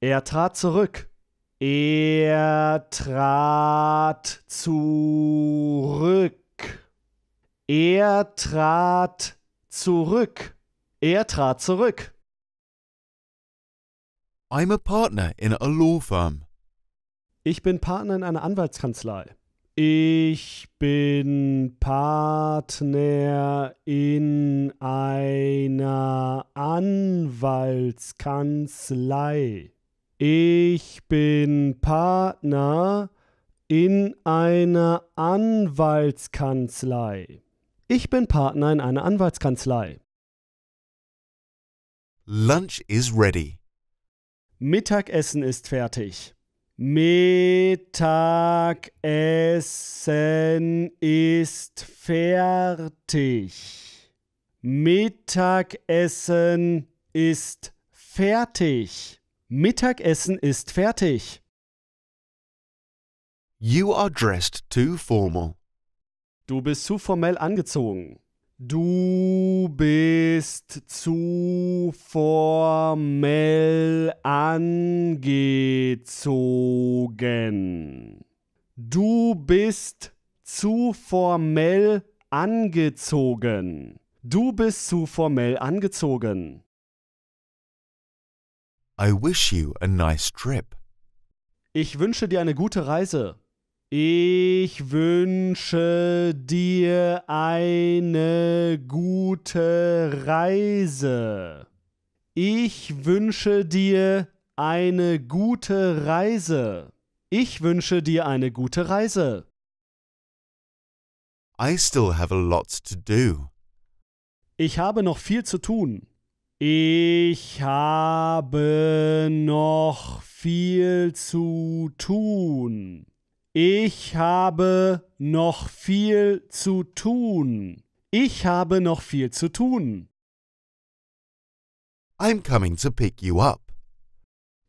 Er trat zurück. Er trat zurück. Er trat zurück. Er trat zurück. I'm a partner in a law firm. Ich bin Partner in einer Anwaltskanzlei. Ich bin Partner in einer Anwaltskanzlei. Ich bin Partner in einer Anwaltskanzlei. Ich bin Partner in einer Anwaltskanzlei. Lunch is ready. Mittagessen ist fertig. Mittagessen ist fertig. Mittagessen ist fertig. Mittagessen ist fertig. You are dressed too formal. Du bist zu formell angezogen. Du bist zu formell angezogen. Du bist zu formell angezogen. Du bist zu formell angezogen. I wish you a nice trip. Ich wünsche dir eine gute Reise. Ich wünsche dir eine gute Reise. Ich wünsche dir eine gute Reise. Ich wünsche dir eine gute Reise. I still have a lot to do. Ich habe noch viel zu tun. Ich habe noch viel zu tun. Ich habe noch viel zu tun. Ich habe noch viel zu tun. I'm coming to pick you up.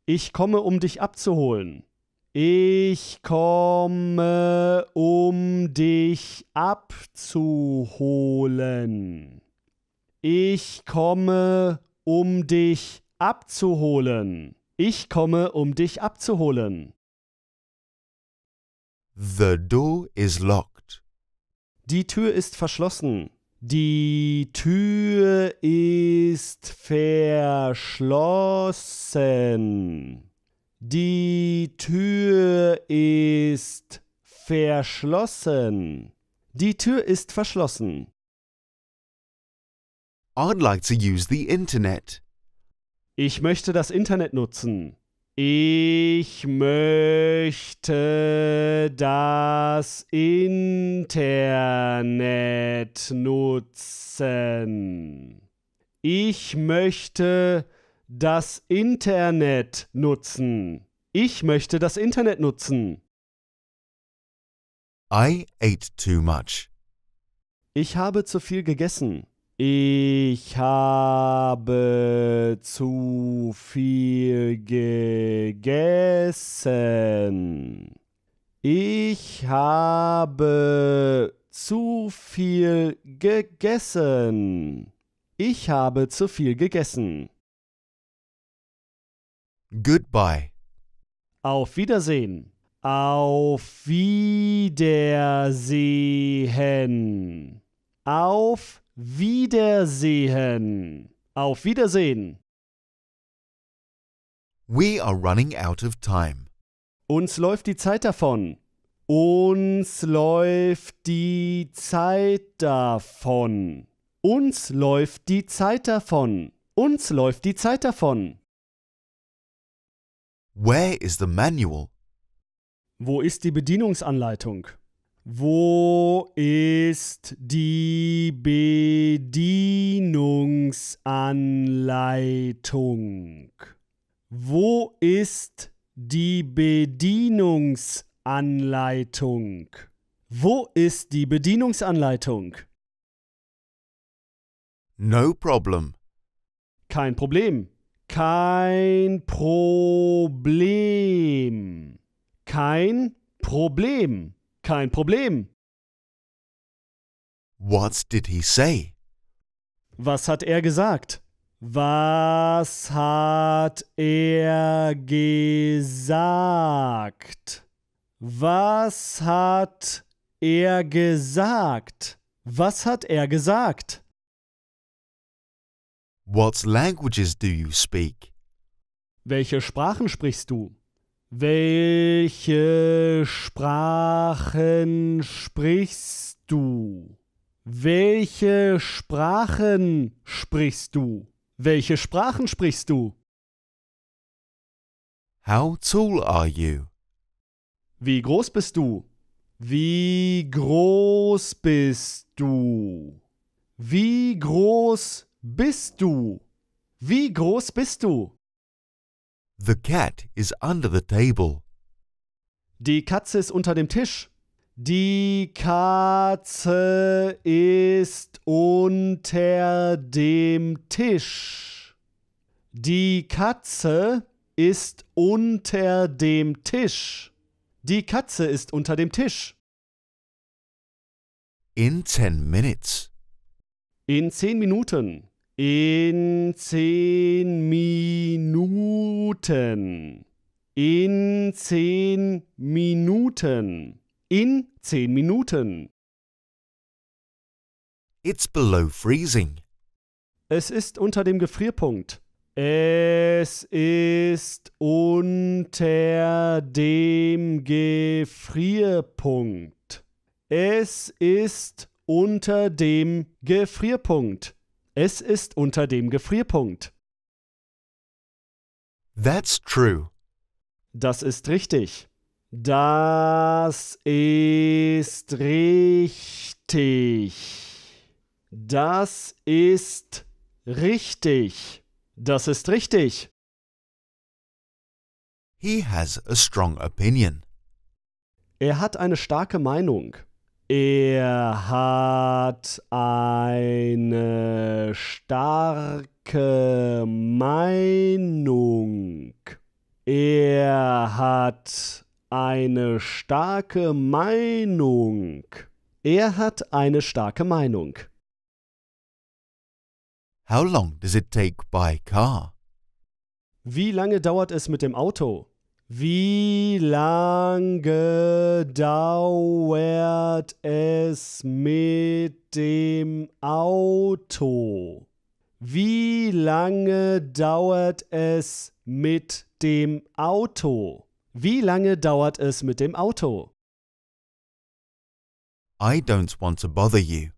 Ich komme, um dich abzuholen. Ich komme, um dich abzuholen. Ich komme, um dich abzuholen. Ich komme, um dich abzuholen. The door is locked. Die Tür ist verschlossen. Die Tür ist verschlossen. Die Tür ist verschlossen. Die Tür ist verschlossen. I'd like to use the internet. Ich möchte das Internet nutzen. Ich möchte das Internet nutzen. Ich möchte das Internet nutzen. Ich möchte das Internet nutzen. I ate too much. Ich habe zu viel gegessen. Ich habe zu viel gegessen. Ich habe zu viel gegessen. Ich habe zu viel gegessen. Goodbye. Auf Wiedersehen. Auf Wiedersehen. Auf Wiedersehen. Auf Wiedersehen. We are running out of time. Uns läuft die Zeit davon. Uns läuft die Zeit davon. Uns läuft die Zeit davon. Uns läuft die Zeit davon. Where is the manual? Wo ist die Bedienungsanleitung? Wo ist die Bedienungsanleitung? Wo ist die Bedienungsanleitung? Wo ist die Bedienungsanleitung? No problem. Kein Problem. Kein Problem. Kein Problem kein Problem. What did he say? Was hat er gesagt? Was hat er gesagt? Was hat er gesagt? Was hat er gesagt? What languages do you speak? Welche Sprachen sprichst du? Welche Sprachen sprichst du? Welche Sprachen sprichst du? Welche Sprachen sprichst du? How tall are you? Wie groß bist du? Wie groß bist du? Wie groß bist du? Wie groß bist du? The cat is under the table. Die Katze ist unter dem Tisch. Die Katze ist unter dem Tisch. Die Katze ist unter dem Tisch. Die Katze ist unter dem Tisch. In 10 minutes. In zehn Minuten. In zehn Minuten. In zehn Minuten. In zehn Minuten. It's below freezing. Es ist unter dem Gefrierpunkt. Es ist unter dem Gefrierpunkt. Es ist unter dem Gefrierpunkt. Es ist unter dem Gefrierpunkt. That's true. Das ist richtig. Das ist richtig. Das ist richtig. Das ist richtig. He has a strong opinion. Er hat eine starke Meinung. Er hat eine starke Meinung. Er hat eine starke Meinung. Er hat eine starke Meinung. How long does it take by car? Wie lange dauert es mit dem Auto? Wie lange dauert es mit dem Auto? Wie lange dauert es mit dem Auto? Wie lange dauert es mit dem Auto? I don't want to bother you.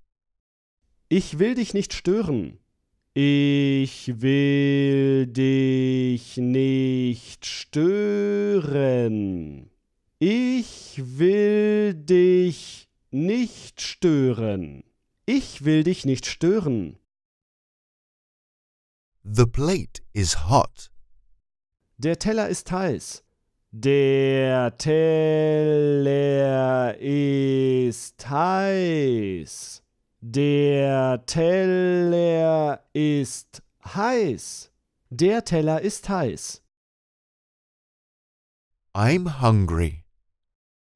Ich will dich nicht stören. Ich will dich nicht stören hören. Ich will dich nicht stören. Ich will dich nicht stören. The plate is hot. Der Teller ist heiß. Der Teller ist heiß. Der Teller ist heiß. Der Teller ist heiß. I'm hungry.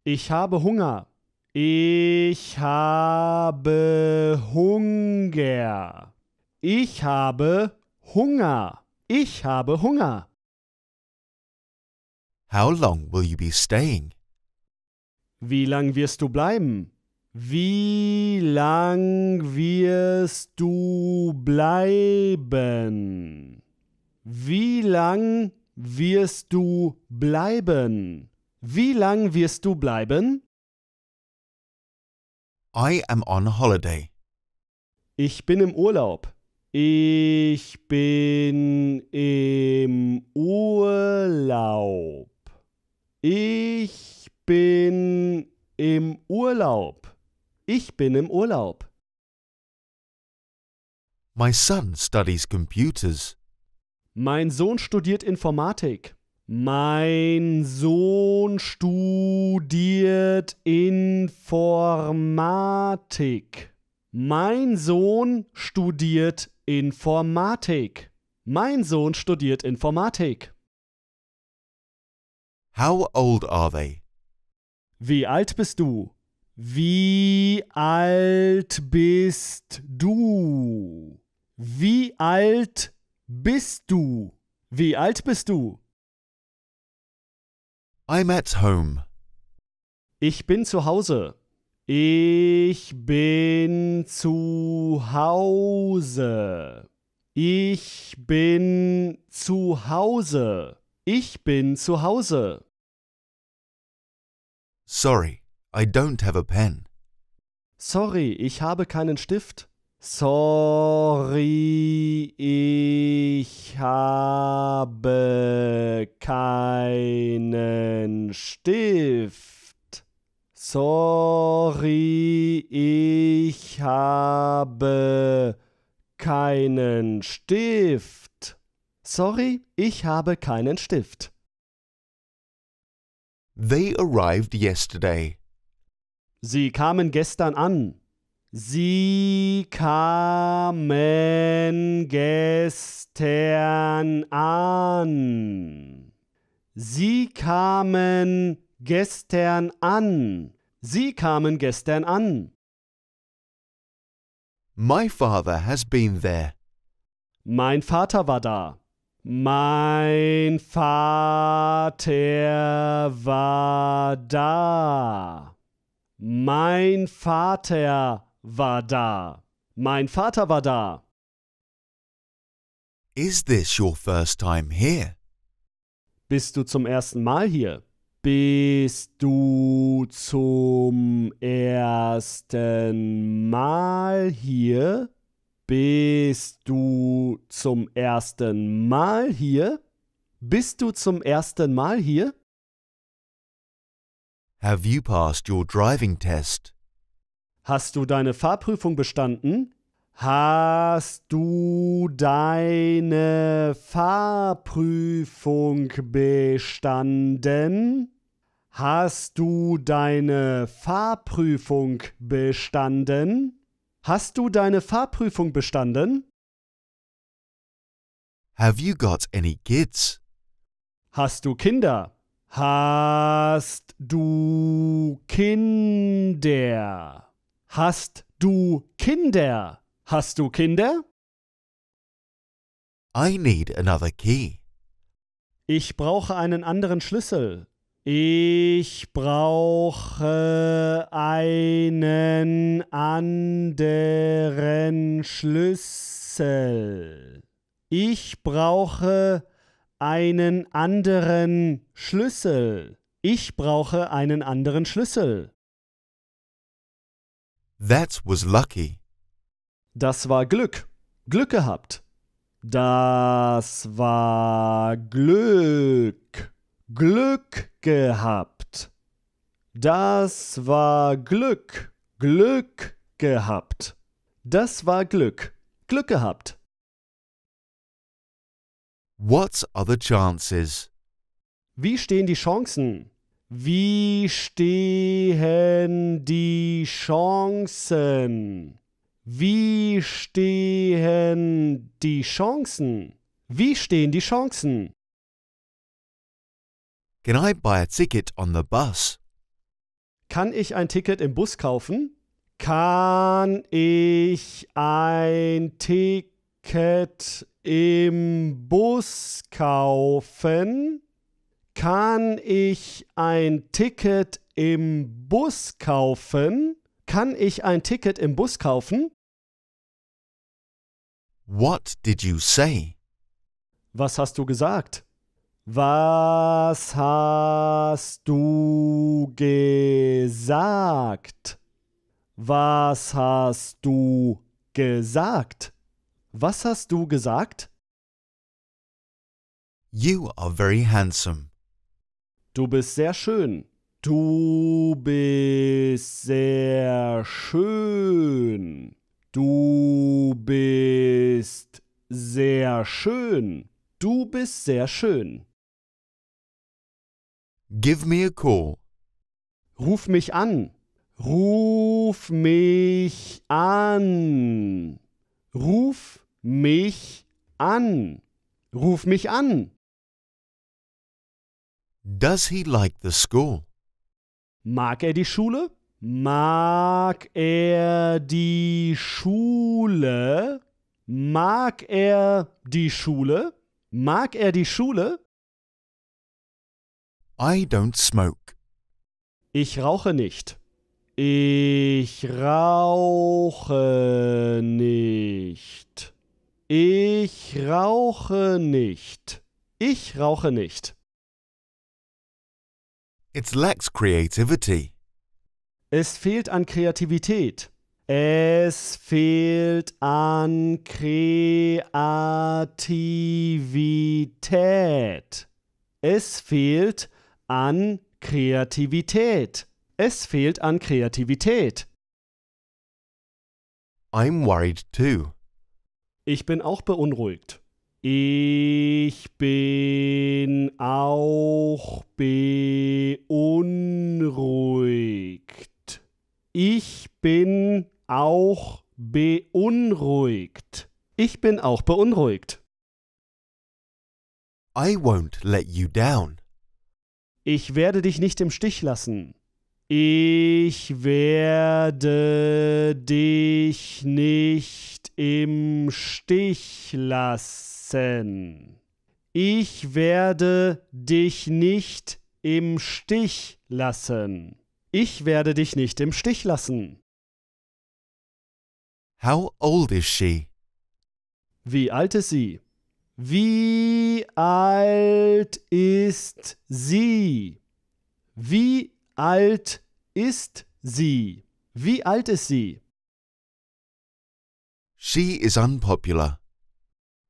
Ich habe Hunger. Ich habe Hunger. Ich habe Hunger. Ich habe Hunger. How long will you be staying? Wie lang wirst du bleiben? Wie lang wirst du bleiben? Wie lang wirst du bleiben? Wie lang wirst du bleiben? I am on holiday. Ich bin im Urlaub. Ich bin im Urlaub. Ich bin im Urlaub. Ich bin im Urlaub. My son studies computers. Mein Sohn studiert Informatik. Mein Sohn studiert Informatik. Mein Sohn studiert Informatik. Mein Sohn studiert Informatik. How old are they? Wie alt bist du? Wie alt bist du? Wie alt bist du? Wie alt bist du? I'm at home. Ich bin zu Hause. Ich bin zu Hause. Ich bin zu Hause. Ich bin zu Hause. Sorry, I don't have a pen. Sorry, ich habe keinen Stift. Sorry, ich habe keinen Stift. Sorry, ich habe keinen Stift. Sorry, ich habe keinen Stift. They arrived yesterday. Sie kamen gestern an. Sie kamen gestern an. Sie kamen gestern an. Sie kamen gestern an. My father has been there. Mein Vater war da. Mein Vater war da. Mein Vater war da. Mein Vater war da. Is this your first time here? Bist du zum ersten Mal hier? Bist du zum ersten Mal hier? Bist du zum ersten Mal hier? Bist du zum ersten Mal hier? Have you passed your driving test? Hast du deine Fahrprüfung bestanden? Hast du deine Fahrprüfung bestanden? Hast du deine Fahrprüfung bestanden? Hast du deine Fahrprüfung bestanden? Have you got any kids? Hast du Kinder? Hast du Kinder? Hast du Kinder? Hast du Kinder? I need another key. Ich brauche einen anderen Schlüssel. Ich brauche einen anderen Schlüssel. Ich brauche einen anderen Schlüssel. Ich brauche einen anderen Schlüssel. That was lucky. Das war Glück. Glück gehabt. Das war Glück. Glück gehabt. Das war Glück. Glück gehabt. Das war Glück. Glück gehabt. What are the chances? Wie stehen die Chancen? Wie stehen die Chancen? Wie stehen die Chancen? Wie stehen die Chancen? Can I buy a ticket on the bus? Kann ich ein Ticket im Bus kaufen? Kann ich ein Ticket im Bus kaufen? Kann ich ein Ticket im Bus kaufen? Kann ich ein Ticket im Bus kaufen? What did you say? Was hast du gesagt? Was hast du gesagt? Was hast du gesagt? Was hast du gesagt? You are very handsome. Du bist sehr schön. Du bist sehr schön. Du bist sehr schön. Du bist sehr schön. Give me a call. Ruf mich an. Ruf mich an. Ruf mich an. Ruf mich an. Does he like the school? Mag er die Schule? Mag er die Schule? Mag er die Schule? Mag er die Schule? I don't smoke. Ich rauche nicht. Ich rauche nicht. Ich rauche nicht. Ich rauche nicht. It lacks creativity. Es fehlt an Kreativität. Es fehlt an Kreativität. Es fehlt an Kreativität. Es fehlt an Kreativität. I'm worried too. Ich bin auch beunruhigt. Ich bin auch beunruhigt. Ich bin auch beunruhigt. Ich bin auch beunruhigt. I won't let you down. Ich werde dich nicht im Stich lassen. Ich werde dich nicht im Stich lassen setzen. Ich werde dich nicht im Stich lassen. Ich werde dich nicht im Stich lassen. How old is she? Wie alt ist sie? Wie alt ist sie? Wie alt ist sie? Wie alt ist sie? She is unpopular.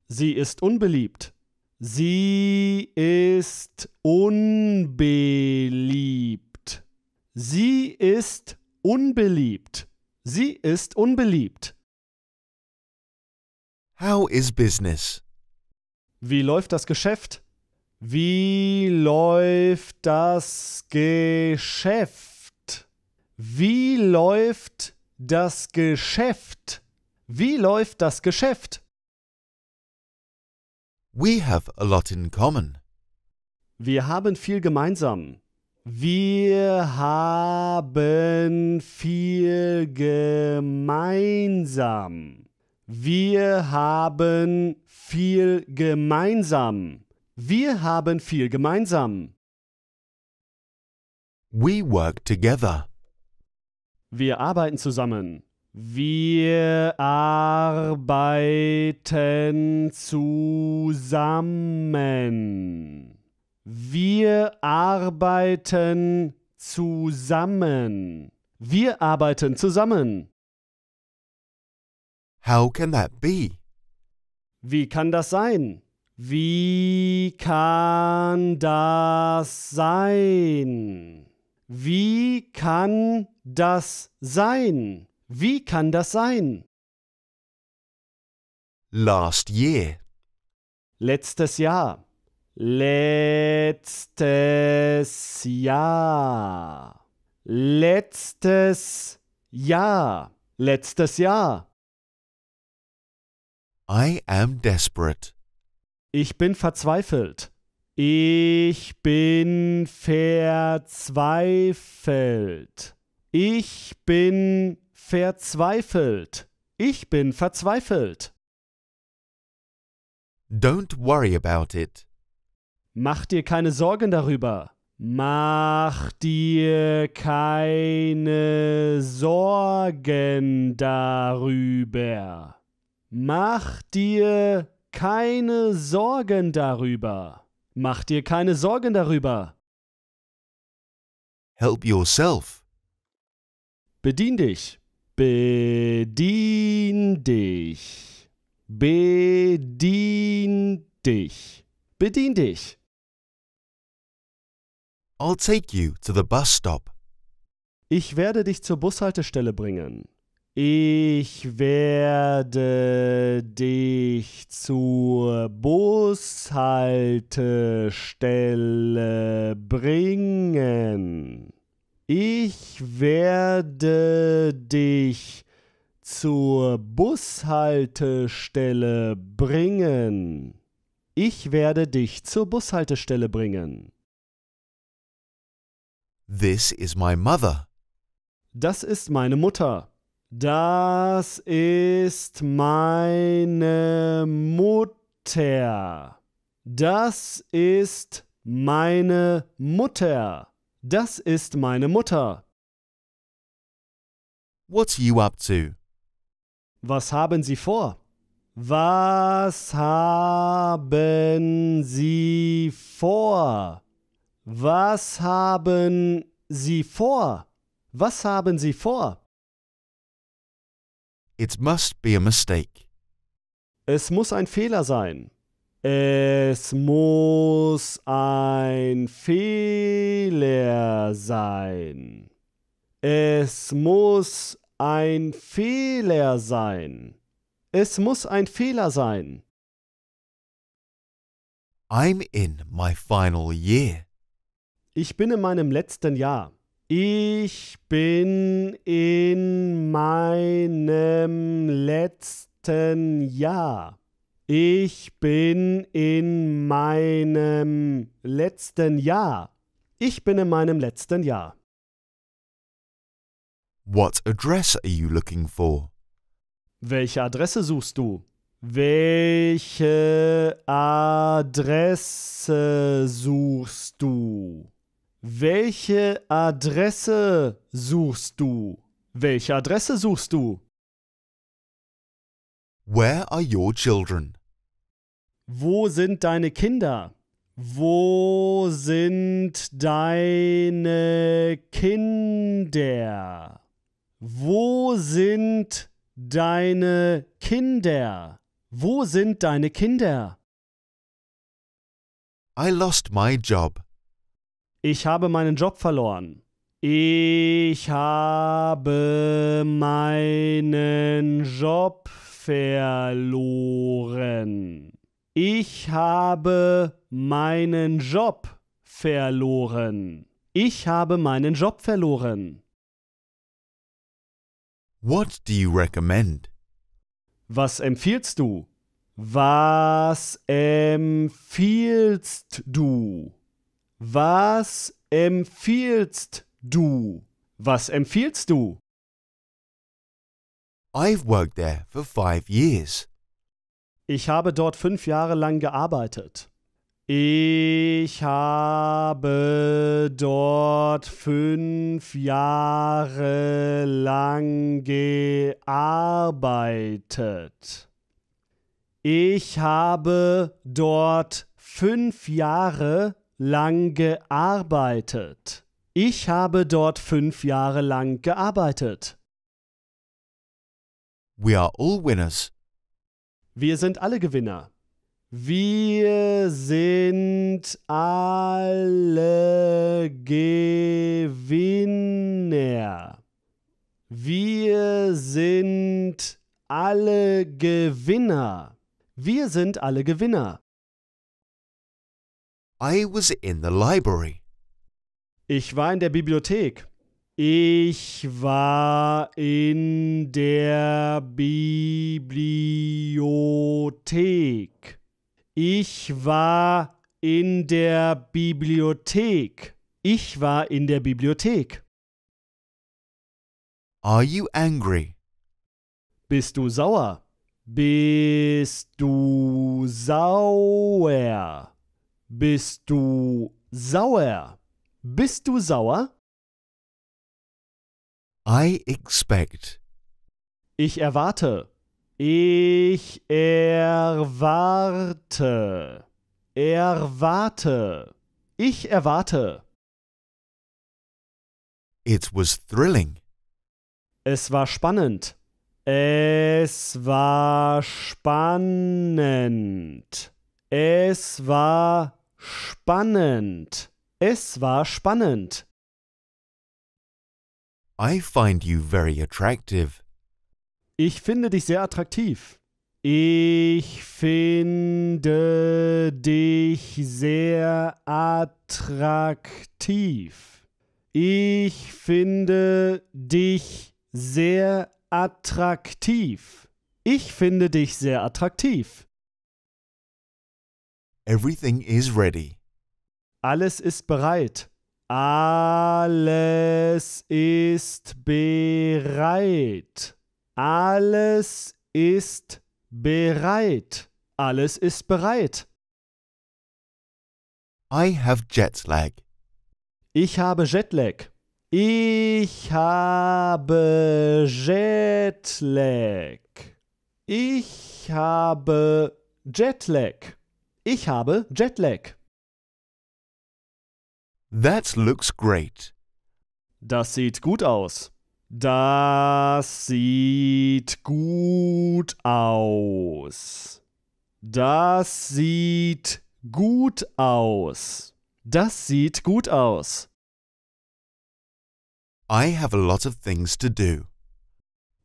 Sie ist unbeliebt. Sie ist unbeliebt. Sie ist unbeliebt. Sie ist unbeliebt. How is business? Wie läuft das Geschäft? Wie läuft das Geschäft? Wie läuft das Geschäft? Wie läuft das Geschäft? We have a lot in common. Wir haben viel gemeinsam. Wir haben viel gemeinsam. Wir haben viel gemeinsam. Wir haben viel gemeinsam. We work together. Wir arbeiten zusammen. Wir arbeiten zusammen. Wir arbeiten zusammen. Wir arbeiten zusammen. How can that be? Wie kann das sein? Wie kann das sein? Wie kann das sein? Wie kann das sein? Last year. Letztes Jahr. Letztes Jahr. Letztes Jahr. Letztes Jahr. I am desperate. Ich bin verzweifelt. Ich bin verzweifelt. Ich bin Verzweifelt. Ich bin verzweifelt. Don't worry about it. Mach dir keine Sorgen darüber. Mach dir keine Sorgen darüber. Mach dir keine Sorgen darüber. Mach dir keine Sorgen darüber. Help yourself. Bedien dich. Bedien dich. Bedien dich. Bedien dich. I'll take you to the bus stop. Ich werde dich zur Bushaltestelle bringen. Ich werde dich zur Bushaltestelle bringen. Ich werde dich zur Bushaltestelle bringen. Ich werde dich zur Bushaltestelle bringen. This is my mother. Das ist meine Mutter. Das ist meine Mutter. Das ist meine Mutter. Das ist meine Mutter. What are you up to? Was haben Sie vor? Was haben Sie vor? Was haben Sie vor? Was haben Sie vor? It must be a mistake. Es muss ein Fehler sein. Es muss ein Fehler sein. Es muss ein Fehler sein. Es muss ein Fehler sein. I'm in my final year. Ich bin in meinem letzten Jahr. Ich bin in meinem letzten Jahr. Ich bin in meinem letzten Jahr. Ich bin in meinem letzten Jahr. What address are you looking for? Welche Adresse suchst du? Welche Adresse suchst du? Welche Adresse suchst du? Welche Adresse suchst du? Where are your children? Wo sind deine Kinder? Wo sind deine Kinder? Wo sind deine Kinder? Wo sind deine Kinder? I lost my job. Ich habe meinen Job verloren. Ich habe meinen Job verloren. Ich habe meinen Job verloren. Ich habe meinen Job verloren. What do you recommend? Was empfiehlst du? Was empfiehlst du? Was empfiehlst du? Was empfiehlst du? I've worked there for five years. Ich habe dort fünf Jahre lang gearbeitet. Ich habe dort fünf Jahre lang gearbeitet. Ich habe dort fünf Jahre lang gearbeitet. Ich habe dort fünf Jahre lang gearbeitet. We are all winners. Wir sind alle Gewinner. Wir sind alle Gewinner. Wir sind alle Gewinner. Wir sind alle Gewinner. I was in the library. Ich war in der Bibliothek. Ich war in der Bibliothek. Ich war in der Bibliothek. Ich war in der Bibliothek. Are you angry? Bist du sauer? Bist du sauer? Bist du sauer? Bist du sauer? I expect. Ich erwarte. Ich erwarte. Erwarte. Ich erwarte. It was thrilling. Es war spannend. Es war spannend. Es war spannend. Es war spannend. I find you very attractive. Ich finde dich sehr attraktiv. Ich finde dich sehr attraktiv. Ich finde dich sehr attraktiv. Ich finde dich sehr attraktiv. Everything is ready. Alles ist bereit. Alles ist bereit. Alles ist bereit. Alles ist bereit. I have jet lag. Ich habe Jetlag. Ich habe Jetlag. Ich habe Jetlag. Ich habe Jetlag. That looks great. Das sieht gut aus. Das sieht gut aus. Das sieht gut aus. Das sieht gut aus. I have a lot of things to do.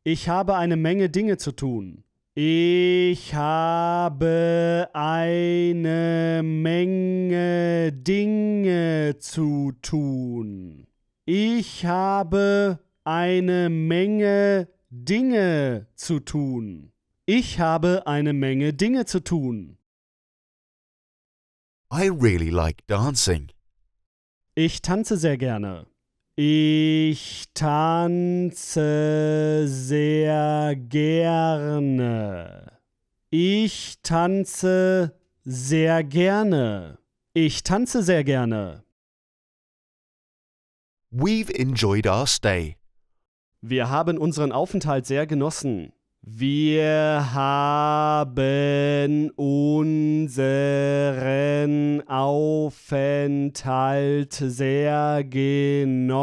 Ich habe eine Menge Dinge zu tun. Ich habe eine Menge Dinge zu tun. Ich habe eine Menge Dinge zu tun. Ich habe eine Menge Dinge zu tun. I really like dancing. Ich tanze sehr gerne. Ich tanze sehr gerne. Ich tanze sehr gerne. Ich tanze sehr gerne. We've enjoyed our stay. Wir haben unseren Aufenthalt sehr genossen. Wir haben unseren Aufenthalt sehr genossen.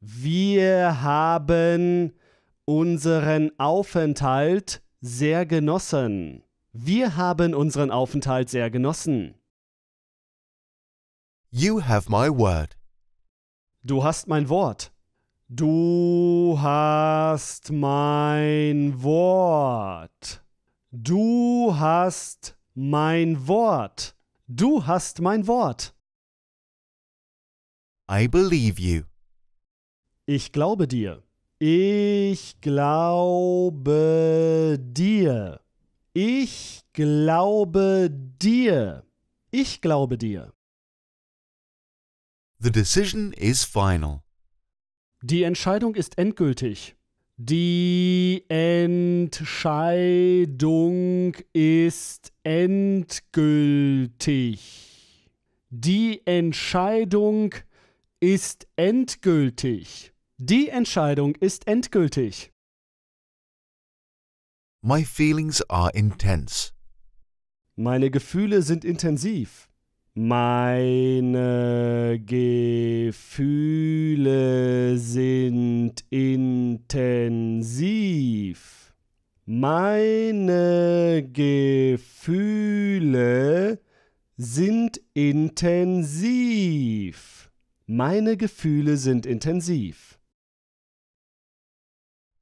Wir haben unseren Aufenthalt sehr genossen. Wir haben unseren Aufenthalt sehr genossen. You have my word. Du hast mein Wort. Du hast mein Wort. Du hast mein Wort. Du hast mein Wort. I believe you. Ich glaube dir. Ich glaube dir. Ich glaube dir. Ich glaube dir. The decision is final. Die Entscheidung ist endgültig. Die Entscheidung ist endgültig. Die Entscheidung ist endgültig. Die Entscheidung ist endgültig. My feelings are intense. Meine Gefühle sind intensiv. Meine Gefühle sind intensiv. Meine Gefühle sind intensiv. Meine Gefühle sind intensiv.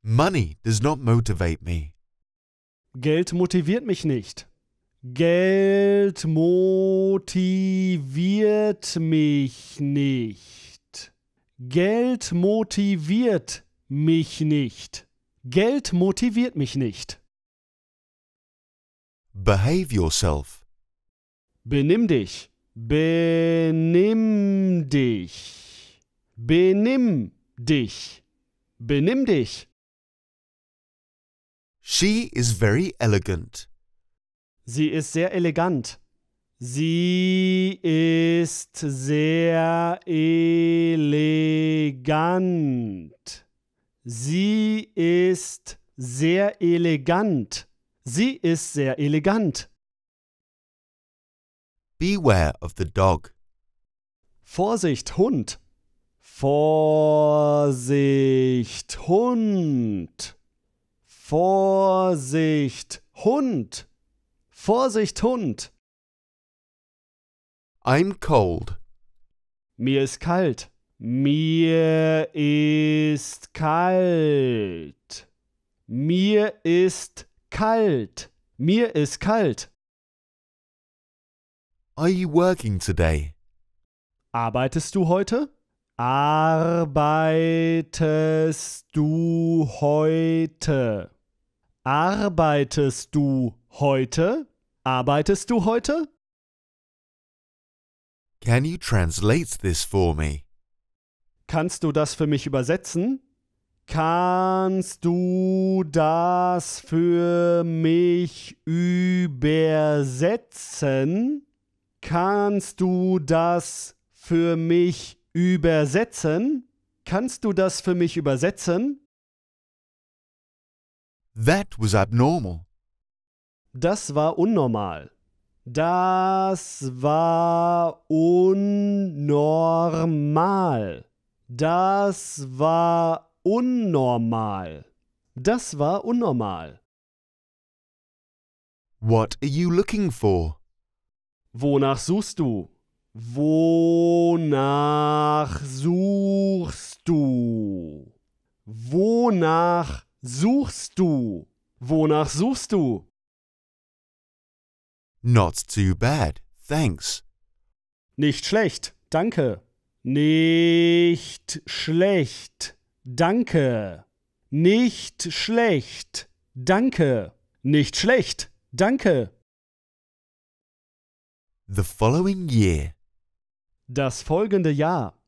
Money does not motivate me. Geld motiviert mich nicht. Geld motiviert mich nicht. Geld motiviert mich nicht. Geld motiviert mich nicht. Behave yourself. Benimm dich. Benimm dich. Benimm dich. Benimm dich. She is very elegant. Sie ist sehr elegant. Sie ist sehr elegant. Sie ist sehr elegant. Sie ist sehr elegant. Beware of the dog. Vorsicht, Hund. Vorsicht, Hund. Vorsicht, Hund. Vorsicht, Hund! I'm cold. Mir ist kalt. Mir ist kalt. Mir ist kalt. Mir ist kalt. Are you working today? Arbeitest du heute? Arbeitest du heute? Arbeitest du heute? Arbeitest du heute? Can you translate this for me? Kannst du das für mich übersetzen? Kannst du das für mich übersetzen? Kannst du das für mich übersetzen? Kannst du das für mich übersetzen? That was abnormal. Das war unnormal. Das war unnormal. Das war unnormal. Das war unnormal. What are you looking for? Wonach suchst du? Wonach suchst du? Wonach suchst du? Wonach suchst du? Not too bad, thanks. Nicht schlecht, danke. Nicht schlecht, danke. Nicht schlecht, danke. Nicht schlecht, danke. The following year. Das folgende Jahr.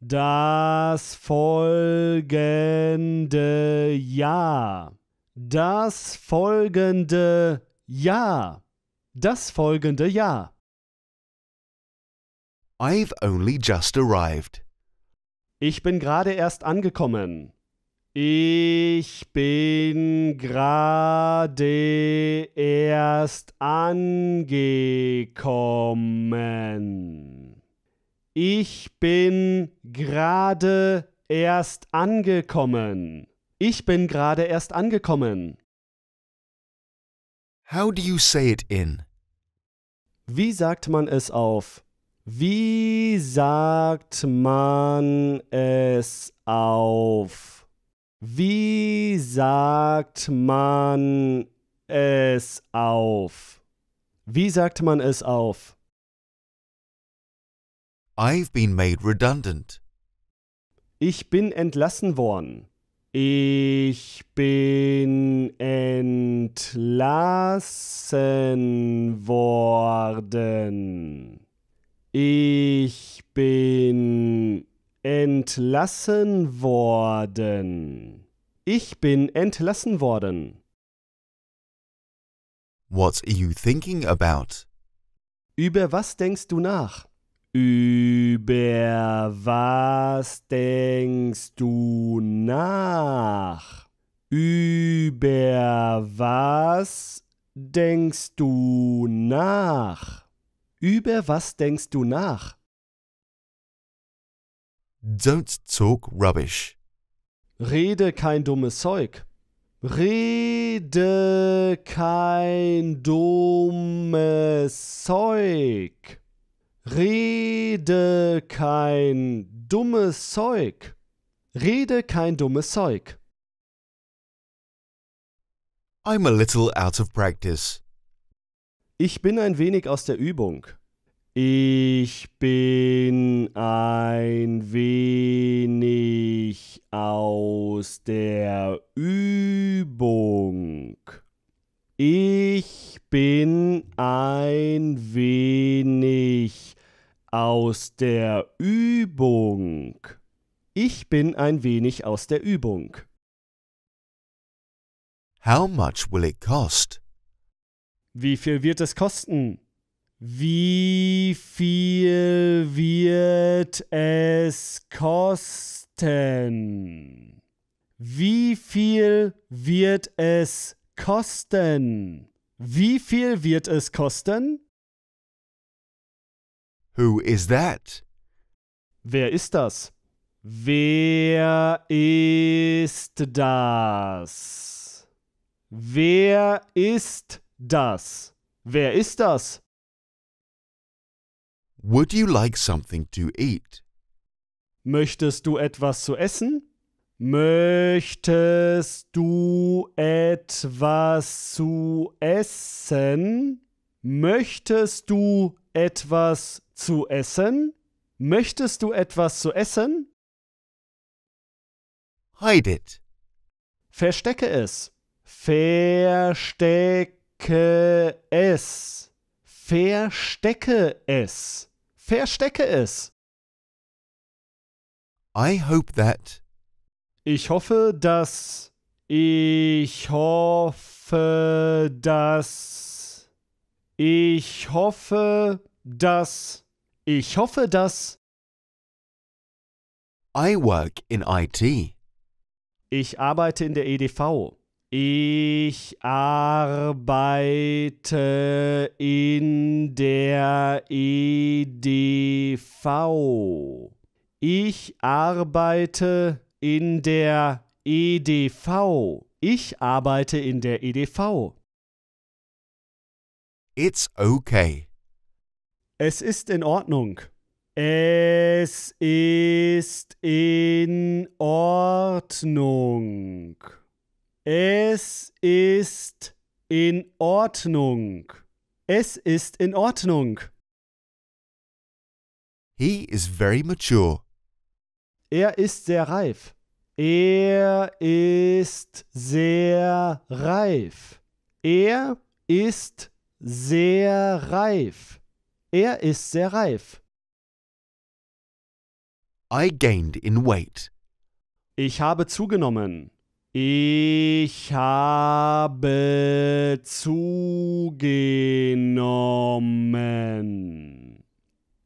Das folgende Jahr. Das folgende Jahr. Das folgende Jahr. I've only just arrived. Ich bin gerade erst angekommen. Ich bin gerade erst angekommen. Ich bin gerade erst angekommen. Ich bin gerade erst angekommen. How do you say it in? Wie sagt man es auf? Wie sagt man es auf? Wie sagt man es auf? Wie sagt man es auf? I've been made redundant. Ich bin entlassen worden. Ich bin entlassen worden. Ich bin entlassen worden. Ich bin entlassen worden. What are you thinking about? Über was denkst du nach? Über was denkst du nach? Über was denkst du nach? Über was denkst du nach? Don't talk rubbish. Rede kein dummes Zeug. Rede kein dummes Zeug. Rede kein dummes Zeug. Rede kein dummes Zeug. I'm a little out of practice. Ich bin ein wenig aus der Übung. Ich bin ein wenig aus der Übung. Ich bin ein wenig aus aus der Übung. Ich bin ein wenig aus der Übung. How much will it cost? Wie viel wird es kosten? Wie viel wird es kosten? Wie viel wird es kosten? Wie viel wird es kosten? Who is that? Wer ist das? Wer ist das? Wer ist das? Wer ist das? Would you like something to eat? Möchtest du etwas zu essen? Möchtest du etwas zu essen? Möchtest du etwas zu essen? Möchtest du etwas zu essen? Hide it. Verstecke es. Verstecke es. Verstecke es. Verstecke es. I hope that. Ich hoffe, dass. Ich hoffe, dass. Ich hoffe, dass. Ich hoffe, dass. I work in IT. Ich arbeite in der EDV. Ich arbeite in der EDV. Ich arbeite in der EDV. Ich arbeite in der EDV. It's okay. Es ist in Ordnung. Es ist in Ordnung. Es ist in Ordnung. Es ist in Ordnung. He is very mature. Er ist sehr reif. Er ist sehr reif. Er ist sehr reif. Er ist sehr reif. I gained in weight. Ich habe zugenommen. Ich habe zugenommen.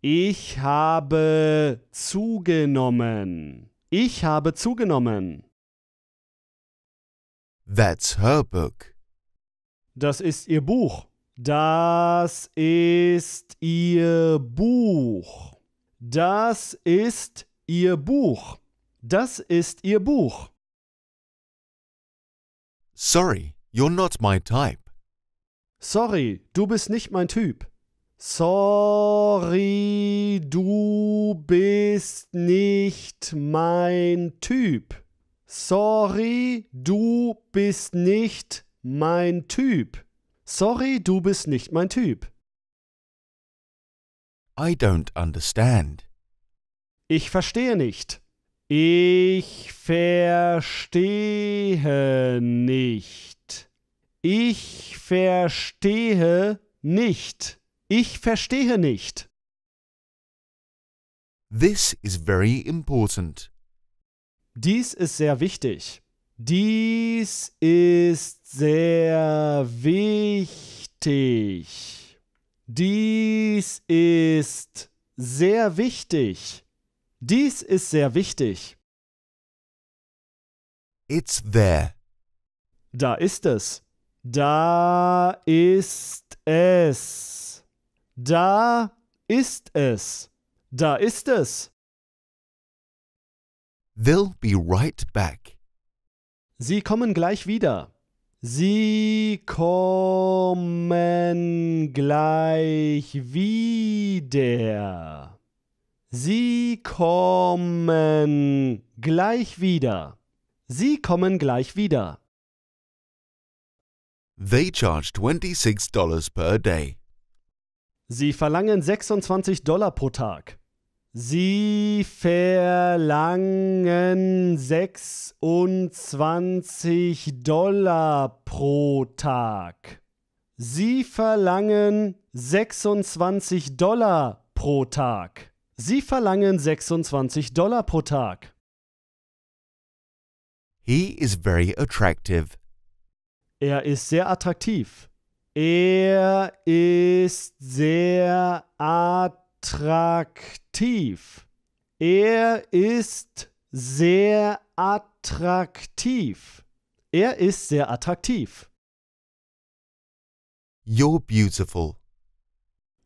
Ich habe zugenommen. Ich habe zugenommen. That's her book. Das ist ihr Buch. Das ist ihr Buch. Das ist ihr Buch. Das ist ihr Buch. Sorry, you're not my type. Sorry, du bist nicht mein Typ. Sorry, du bist nicht mein Typ. Sorry, du bist nicht mein Typ. Sorry, du bist nicht mein Typ. I don't understand. Ich verstehe nicht. Ich verstehe nicht. Ich verstehe nicht. Ich verstehe nicht. This is very important. Dies ist sehr wichtig. Dies ist sehr wichtig. Dies ist sehr wichtig. Dies ist sehr wichtig. It's there. Da ist es. Da ist es. Da ist es. Da ist es. They'll be right back. Sie kommen gleich wieder. Sie kommen gleich wieder. Sie kommen gleich wieder. Sie kommen gleich wieder. They charge $26 per day. Sie verlangen 26 Dollar pro Tag. Sie verlangen 26 Dollar pro Tag. Sie verlangen 26 Dollar pro Tag. Sie verlangen 26 Dollar pro Tag. He is very attractive. Er ist sehr attraktiv. Er ist sehr attraktiv attraktiv. Er ist sehr attraktiv. Er ist sehr attraktiv. You're beautiful.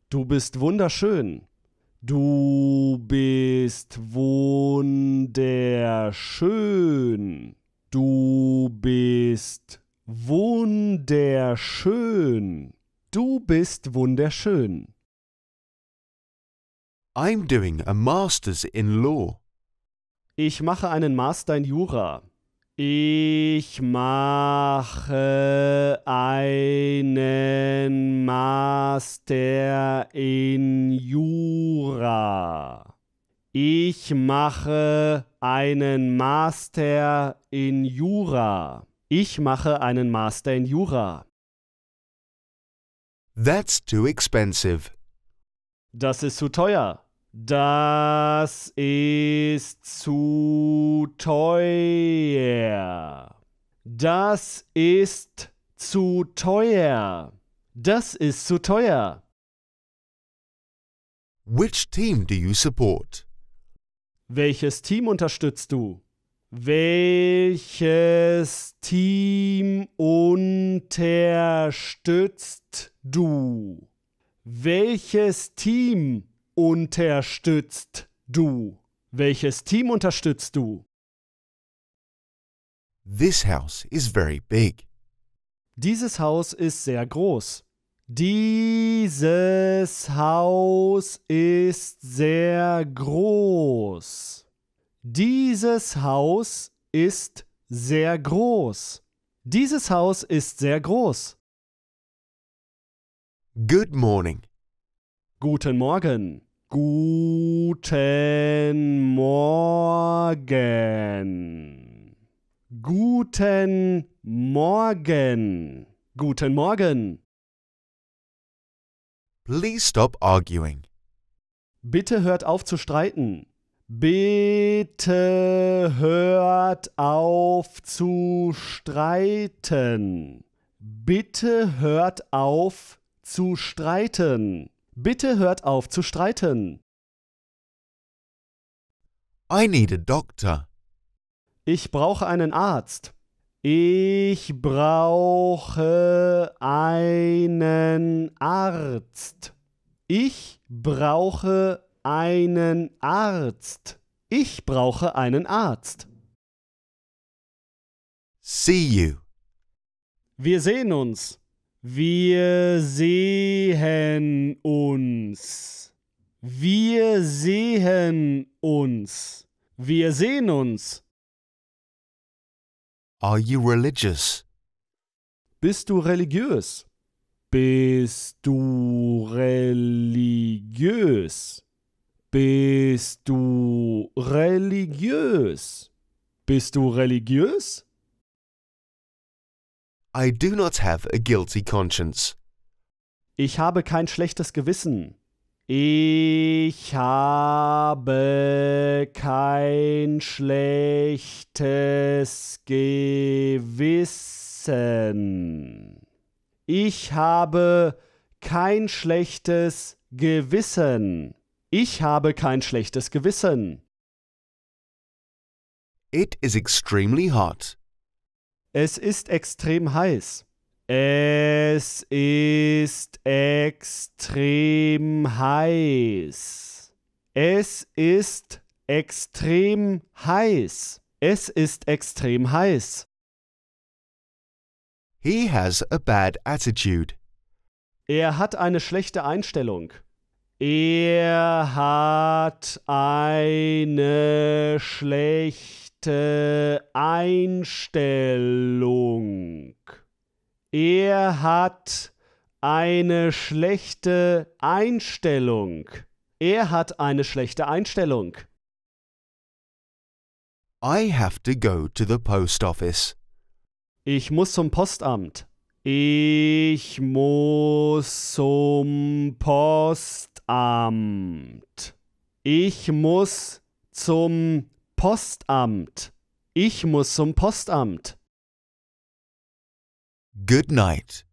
Du bist wunderschön. Du bist wunderschön. Du bist wunderschön. Du bist wunderschön. I'm doing a master's in law. Ich mache einen Master in Jura. Ich mache einen Master in Jura. Ich mache einen Master in Jura. Ich mache einen Master in Jura. That's too expensive. Das ist zu teuer. Das ist zu teuer. Das ist zu teuer. Das ist zu teuer. Which team do you support? Welches Team unterstützt du? Welches Team unterstützt du? Welches Team unterstützt du? Welches Team unterstützt du? This house is very big. Dieses Haus ist sehr groß. Dieses Haus ist sehr groß. Dieses Haus ist sehr groß. Dieses Haus ist sehr groß. Good morning. Guten Morgen. Guten Morgen. Guten Morgen. Guten Morgen. Please stop arguing. Bitte hört auf zu streiten. Bitte hört auf zu streiten. Bitte hört auf zu streiten. Bitte hört auf zu streiten. I need a doctor. Ich brauche einen Arzt. Ich brauche einen Arzt. Ich brauche einen Arzt. Ich brauche einen Arzt. See you. Wir sehen uns. Wir sehen uns. Wir sehen uns. Wir sehen uns. Are you religious? Bist du religiös? Bist du religiös? Bist du religiös? Bist du religiös? I do not have a guilty conscience. Ich habe kein schlechtes Gewissen. Ich habe kein schlechtes Gewissen. Ich habe kein schlechtes Gewissen. Ich habe kein schlechtes Gewissen. It is extremely hot. Es ist extrem heiß. Es ist extrem heiß. Es ist extrem heiß. Es ist extrem heiß. He has a bad attitude. Er hat eine schlechte Einstellung. Er hat eine schlechte schlechte Einstellung. Er hat eine schlechte Einstellung. Er hat eine schlechte Einstellung. I have to go to the post office. Ich muss zum Postamt. Ich muss zum Postamt. Ich muss zum Postamt. Ich muss zum Postamt. Good night.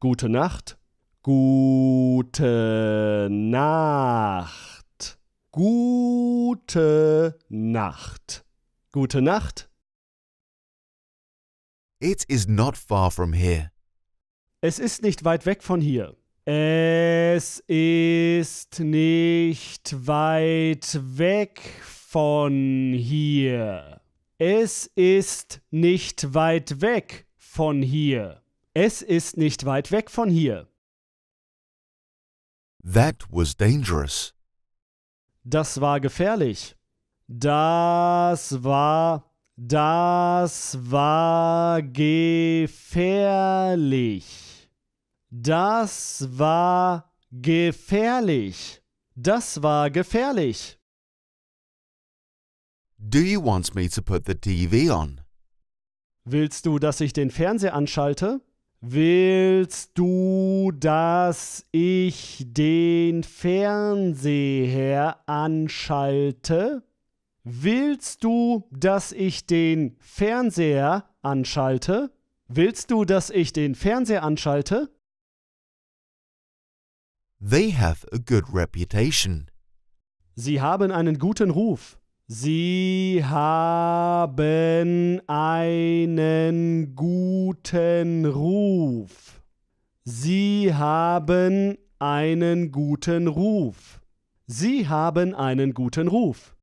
Gute Nacht. Gute Nacht. Gute Nacht. Gute Nacht. It is not far from here. Es ist nicht weit weg von hier. Es ist nicht weit weg von von hier. Es ist nicht weit weg von hier. Es ist nicht weit weg von hier. That was dangerous. Das war gefährlich. Das war das war gefährlich. Das war gefährlich. Das war gefährlich. Do you want me to put the TV on? Willst du, dass ich den Fernseher anschalte? Willst du, dass ich den Fernseher anschalte? Willst du, dass ich den Fernseher anschalte? Willst du, dass ich den Fernseher anschalte? They have a good reputation. Sie haben einen guten Ruf. Sie haben einen guten Ruf. Sie haben einen guten Ruf. Sie haben einen guten Ruf.